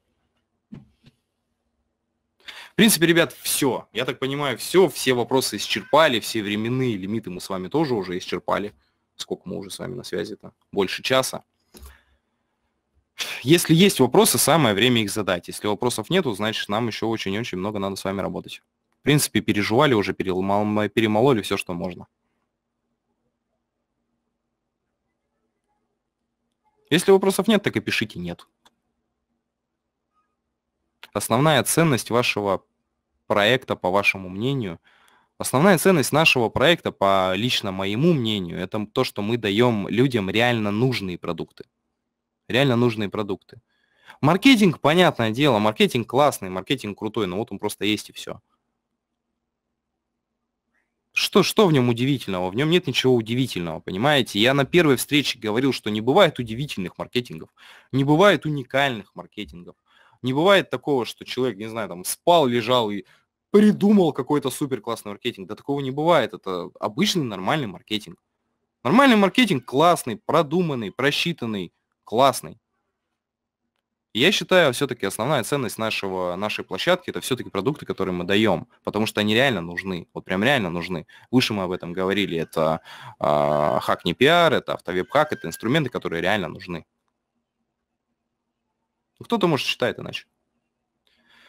принципе, ребят, все. Я так понимаю, все, все вопросы исчерпали, все временные лимиты мы с вами тоже уже исчерпали. Сколько мы уже с вами на связи-то? Больше часа. Если есть вопросы, самое время их задать. Если вопросов нету, значит, нам еще очень-очень много надо с вами работать. В принципе, переживали уже, переломал, перемололи все, что можно. Если вопросов нет, так и пишите «нет». Основная ценность вашего проекта, по вашему мнению? Основная ценность нашего проекта, по лично моему мнению, это то, что мы даем людям реально нужные продукты. Реально нужные продукты. Маркетинг, понятное дело, маркетинг классный, маркетинг крутой, но вот он просто есть и все. Что, что в нем удивительного? В нем нет ничего удивительного, понимаете? Я на первой встрече говорил, что не бывает удивительных маркетингов, не бывает уникальных маркетингов. Не бывает такого, что человек, не знаю, там спал, лежал и придумал какой-то супер классный маркетинг. Да такого не бывает. Это обычный нормальный маркетинг. Нормальный маркетинг классный, продуманный, просчитанный, классный. я считаю, все-таки основная ценность нашего, нашей площадки это все-таки продукты, которые мы даем, потому что они реально нужны, вот прям реально нужны. Выше мы об этом говорили, это э, а, хак не пиар, это автовеб-хак, это инструменты, которые реально нужны. Ну, кто-то, может, считает иначе.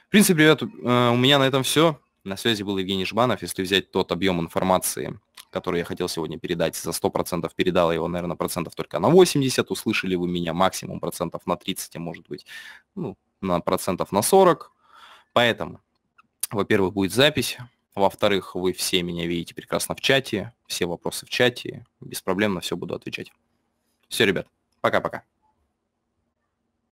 В принципе, ребят, э, у меня на этом все. На связи был Евгений Жбанов. Если взять тот объем информации, который я хотел сегодня передать, за 100% передал его, наверное, процентов только на 80. Услышали вы меня максимум процентов на 30, а может быть, ну, на процентов на 40. Поэтому, во-первых, будет запись. Во-вторых, вы все меня видите прекрасно в чате, все вопросы в чате. Без проблем на все буду отвечать. Все, ребят, пока-пока.